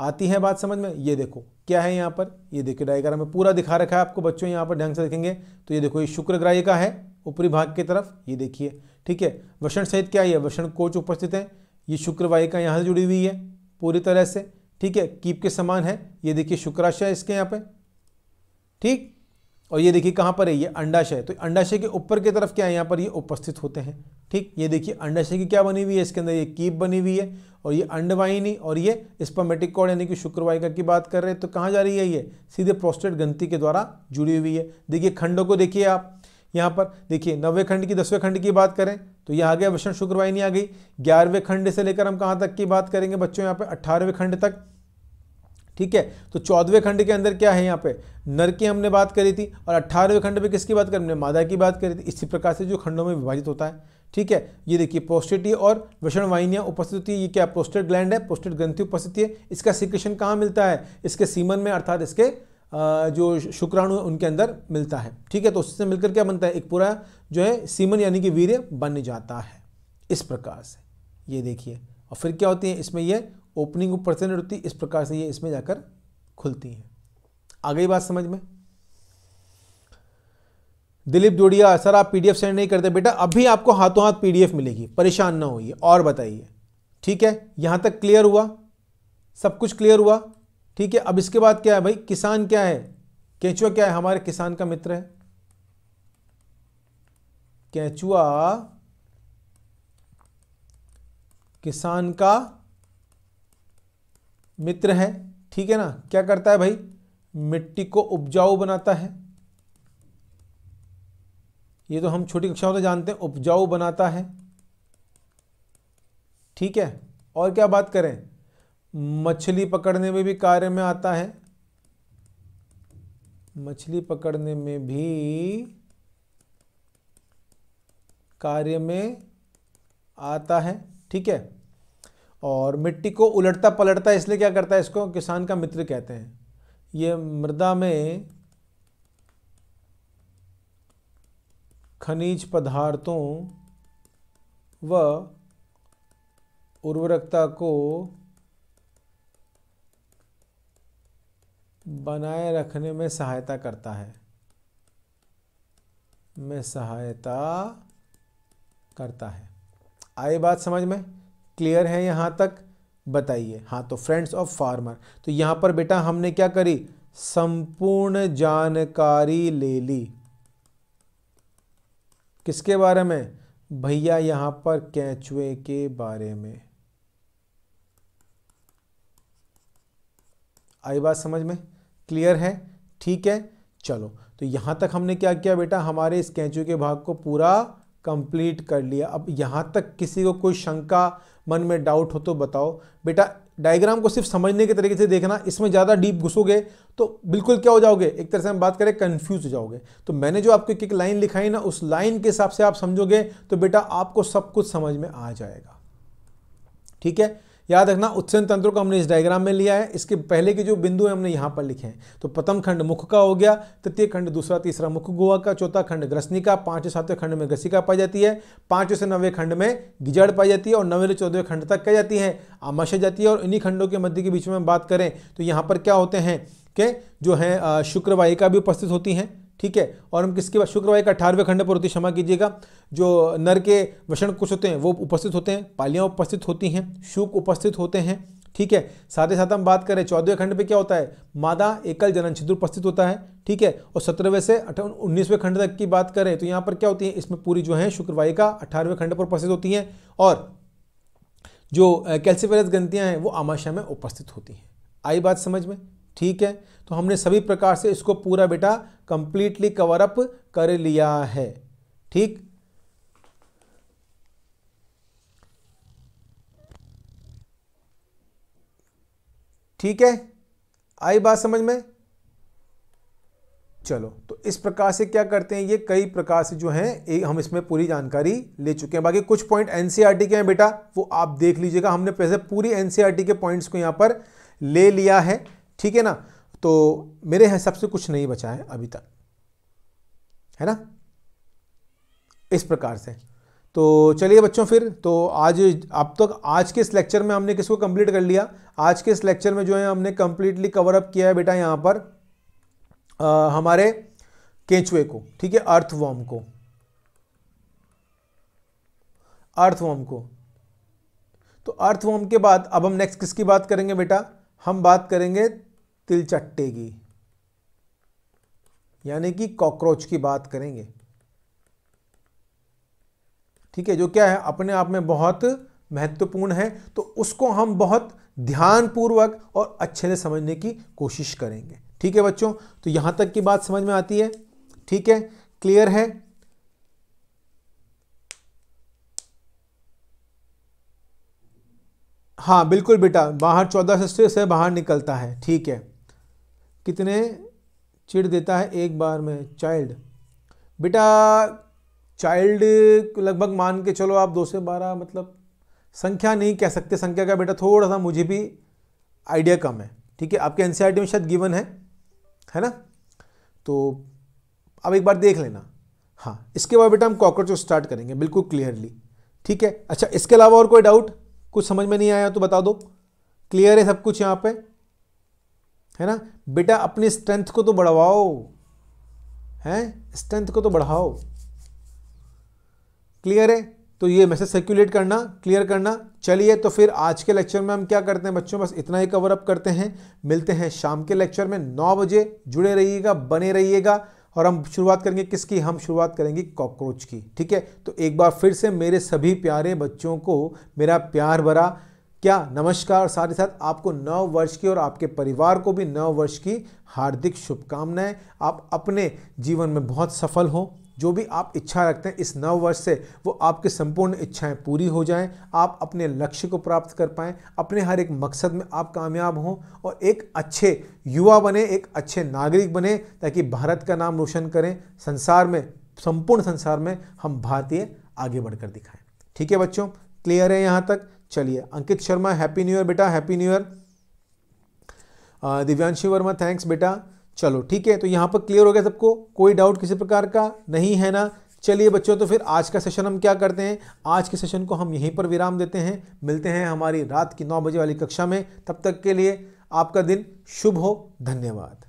आती है बात समझ में ये देखो क्या है यहाँ पर ये देखिए डायग्राम में पूरा दिखा रखा है आपको बच्चों यहाँ पर ढंग से देखेंगे तो ये देखो ये शुक्र ग्राहिका है ऊपरी भाग की तरफ ये देखिए ठीक है वषण सहित क्या है वषण कोच उपस्थित है ये शुक्रवाहिका यहाँ से जुड़ी हुई है पूरी तरह से ठीक है कीप के समान है ये देखिए शुक्राशय इसके यहाँ पे ठीक और ये देखिए कहाँ पर है ये अंडाशय तो अंडाशय के ऊपर की तरफ क्या है यहाँ पर ये उपस्थित होते हैं ठीक ये देखिए अंडाशय की क्या बनी हुई है इसके अंदर ये कीप बनी हुई है और ये अंडवाहिनी और ये स्पर्मेटिक कॉर्ड यानी कि शुक्रवाहिका की बात कर रहे हैं तो कहाँ जा रही है ये सीधे प्रोस्टेट ग्रंथि के द्वारा जुड़ी हुई है देखिए खंडों को देखिए आप यहाँ पर देखिए नवे खंड की दसवें खंड की बात करें तो ये आ गया वषण शुक्रवाहिनी आ गई ग्यारहवें खंड से लेकर हम कहाँ तक की बात करेंगे बच्चों यहाँ पर अट्ठारहवें खंड तक ठीक है तो चौदहवें खंड के अंदर क्या है यहाँ पे नर की हमने बात करी थी और अट्ठारहवें खंड में किसकी बात करी हमने मादा की बात करी थी इसी प्रकार से जो खंडों में विभाजित होता है ठीक है ये देखिए प्रोस्टेटी और वषण वाहिनियाँ उपस्थित होती है ये क्या प्रोस्टेट ग्लैंड है प्रोस्टेट ग्रंथि उपस्थित है इसका सिक्रेशन कहाँ मिलता है इसके सीमन में अर्थात इसके जो शुक्राणु उनके अंदर मिलता है ठीक है तो उससे मिलकर क्या बनता है एक पूरा जो है सीमन यानी कि वीर्य बन जाता है इस प्रकार से ये देखिए और फिर क्या होती है इसमें ये ओपनिंग से प्रसन्न होती इस प्रकार से ये इसमें जाकर खुलती हैं आ गई बात समझ में दिलीप जोड़िया सर आप पीडीएफ सेंड नहीं करते बेटा अभी आपको हाथों हाथ पीडीएफ मिलेगी परेशान ना होइए और बताइए ठीक है यहां तक क्लियर हुआ सब कुछ क्लियर हुआ ठीक है अब इसके बाद क्या है भाई किसान क्या है कैचुआ क्या है हमारे किसान का मित्र है कैचुआ किसान का मित्र है ठीक है ना क्या करता है भाई मिट्टी को उपजाऊ बनाता है ये तो हम छोटी कक्षाओं से जानते हैं उपजाऊ बनाता है ठीक है और क्या बात करें मछली पकड़ने में भी कार्य में आता है मछली पकड़ने में भी कार्य में आता है ठीक है और मिट्टी को उलटता पलटता इसलिए क्या करता है इसको किसान का मित्र कहते हैं ये मृदा में खनिज पदार्थों व उर्वरकता को बनाए रखने में सहायता करता है में सहायता करता है आई बात समझ में क्लियर है यहाँ तक बताइए हाँ तो फ्रेंड्स ऑफ फार्मर तो यहाँ पर बेटा हमने क्या करी संपूर्ण जानकारी ले ली किसके बारे में भैया यहाँ पर कैचुए के बारे में आई बात समझ में क्लियर है ठीक है चलो तो यहाँ तक हमने क्या किया बेटा हमारे इस कैचुए के भाग को पूरा कंप्लीट कर लिया अब यहाँ तक किसी को कोई शंका मन में डाउट हो तो बताओ बेटा डायग्राम को सिर्फ समझने के तरीके से देखना इसमें ज़्यादा डीप घुसोगे तो बिल्कुल क्या हो जाओगे एक तरह से हम बात करें कंफ्यूज हो जाओगे तो मैंने जो आपको एक लाइन लिखाई ना उस लाइन के हिसाब से आप समझोगे तो बेटा आपको सब कुछ समझ में आ जाएगा ठीक है याद रखना उत्सन तंत्र को हमने इस डायग्राम में लिया है इसके पहले के जो बिंदु हैं हमने यहाँ पर लिखे हैं तो प्रथम खंड मुख का हो गया तृतीय खंड दूसरा तीसरा मुख गोवा का चौथा खंड ग्रसनी का पांचवें सातवें खंड में ग्रसिका पाई जाती है पांचवें से नवे खंड में गिजड़ पाई जाती है और नवे से चौदहवें खंड तक कह जाती है आमाशय जाती है और इन्हीं खंडों के मध्य के बीच में बात करें तो यहाँ पर क्या होते हैं के जो है शुक्रवायिका भी उपस्थित होती हैं ठीक है और हम किसके बाद शुक्रवार का अठारहवें खंड पर होती क्षमा कीजिएगा जो नर के वषण कुछ होते हैं वो उपस्थित होते हैं पालियाँ उपस्थित होती हैं शुक उपस्थित होते हैं ठीक है साथ ही साथ हम बात करें चौदहवें खंड पे क्या होता है मादा एकल जनन छिद्र उपस्थित होता है ठीक है और सत्रहवें से उन्नीसवें खंड तक की बात करें तो यहाँ पर क्या होती है इसमें पूरी जो है का अठारहवें खंड पर उपस्थित होती हैं और जो कैल्सिफेरस ग्रंथियाँ हैं वो आमाशय में उपस्थित होती हैं आई बात समझ में ठीक है तो हमने सभी प्रकार से इसको पूरा बेटा कंप्लीटली कवर अप कर लिया है ठीक ठीक है आई बात समझ में चलो तो इस प्रकार से क्या करते हैं ये कई प्रकार से जो हैं हम इसमें पूरी जानकारी ले चुके हैं बाकी कुछ पॉइंट एनसीईआरटी e के हैं बेटा वो आप देख लीजिएगा हमने पैसे पूरी एनसीईआरटी e के पॉइंट्स को यहां पर ले लिया है ठीक है ना तो मेरे हिसाब से कुछ नहीं बचा है अभी तक है ना इस प्रकार से तो चलिए बच्चों फिर तो आज अब तक तो आज के इस लेक्चर में हमने किसको कंप्लीट कर लिया आज के इस लेक्चर में जो है हमने कंप्लीटली कवर अप किया है बेटा यहाँ पर आ, हमारे केंचुए को ठीक है अर्थवॉर्म को अर्थवॉर्म को तो अर्थवॉर्म के बाद अब हम नेक्स्ट किसकी बात करेंगे बेटा हम बात करेंगे तिलचट्टेगी यानी कि कॉकरोच की बात करेंगे ठीक है जो क्या है अपने आप में बहुत महत्वपूर्ण है तो उसको हम बहुत ध्यानपूर्वक और अच्छे से समझने की कोशिश करेंगे ठीक है बच्चों तो यहां तक की बात समझ में आती है ठीक है क्लियर है हाँ बिल्कुल बेटा बाहर चौदह से बाहर निकलता है ठीक है कितने चिढ़ देता है एक बार में चाइल्ड बेटा चाइल्ड लगभग मान के चलो आप दो से बारह मतलब संख्या नहीं कह सकते संख्या का बेटा थोड़ा सा मुझे भी आइडिया कम है ठीक है आपके एन e में शायद गिवन है है ना तो आप एक बार देख लेना हाँ इसके बाद बेटा हम कॉकरोच स्टार्ट करेंगे बिल्कुल क्लियरली ठीक है अच्छा इसके अलावा और कोई डाउट कुछ समझ में नहीं आया तो बता दो क्लियर है सब कुछ यहाँ पर है ना बेटा अपने स्ट्रेंथ को तो बढ़वाओ हैं स्ट्रेंथ को तो बढ़ाओ क्लियर तो है तो ये मैसेज सर्कुलेट करना क्लियर करना चलिए तो फिर आज के लेक्चर में हम क्या करते हैं बच्चों बस इतना ही कवर अप करते हैं मिलते हैं शाम के लेक्चर में नौ बजे जुड़े रहिएगा बने रहिएगा और हम शुरुआत करेंगे किसकी हम शुरुआत करेंगे कॉकरोच की ठीक है तो एक बार फिर से मेरे सभी प्यारे बच्चों को मेरा प्यार भरा क्या नमस्कार साथ ही साथ आपको नव वर्ष की और आपके परिवार को भी नव वर्ष की हार्दिक शुभकामनाएं आप अपने जीवन में बहुत सफल हो जो भी आप इच्छा रखते हैं इस नव वर्ष से वो आपकी संपूर्ण इच्छाएं पूरी हो जाएं आप अपने लक्ष्य को प्राप्त कर पाएं अपने हर एक मकसद में आप कामयाब हों और एक अच्छे युवा बने एक अच्छे नागरिक बने ताकि भारत का नाम रोशन करें संसार में संपूर्ण संसार में हम भारतीय आगे बढ़कर दिखाएं ठीक है बच्चों क्लियर है यहाँ तक चलिए Ankit Sharma happy new year बेटा happy new year Divyanshu Verma thanks बेटा चलो ठीक है तो यहाँ पर क्लियर हो गया सबको कोई डाउट किसी प्रकार का नहीं है ना चलिए बच्चों तो फिर आज का सेशन हम क्या करते हैं आज के सेशन को हम यहीं पर विराम देते हैं मिलते हैं हमारी रात की नौ बजे वाली कक्षा में तब तक के लिए आपका दिन शुभ हो धन्यवाद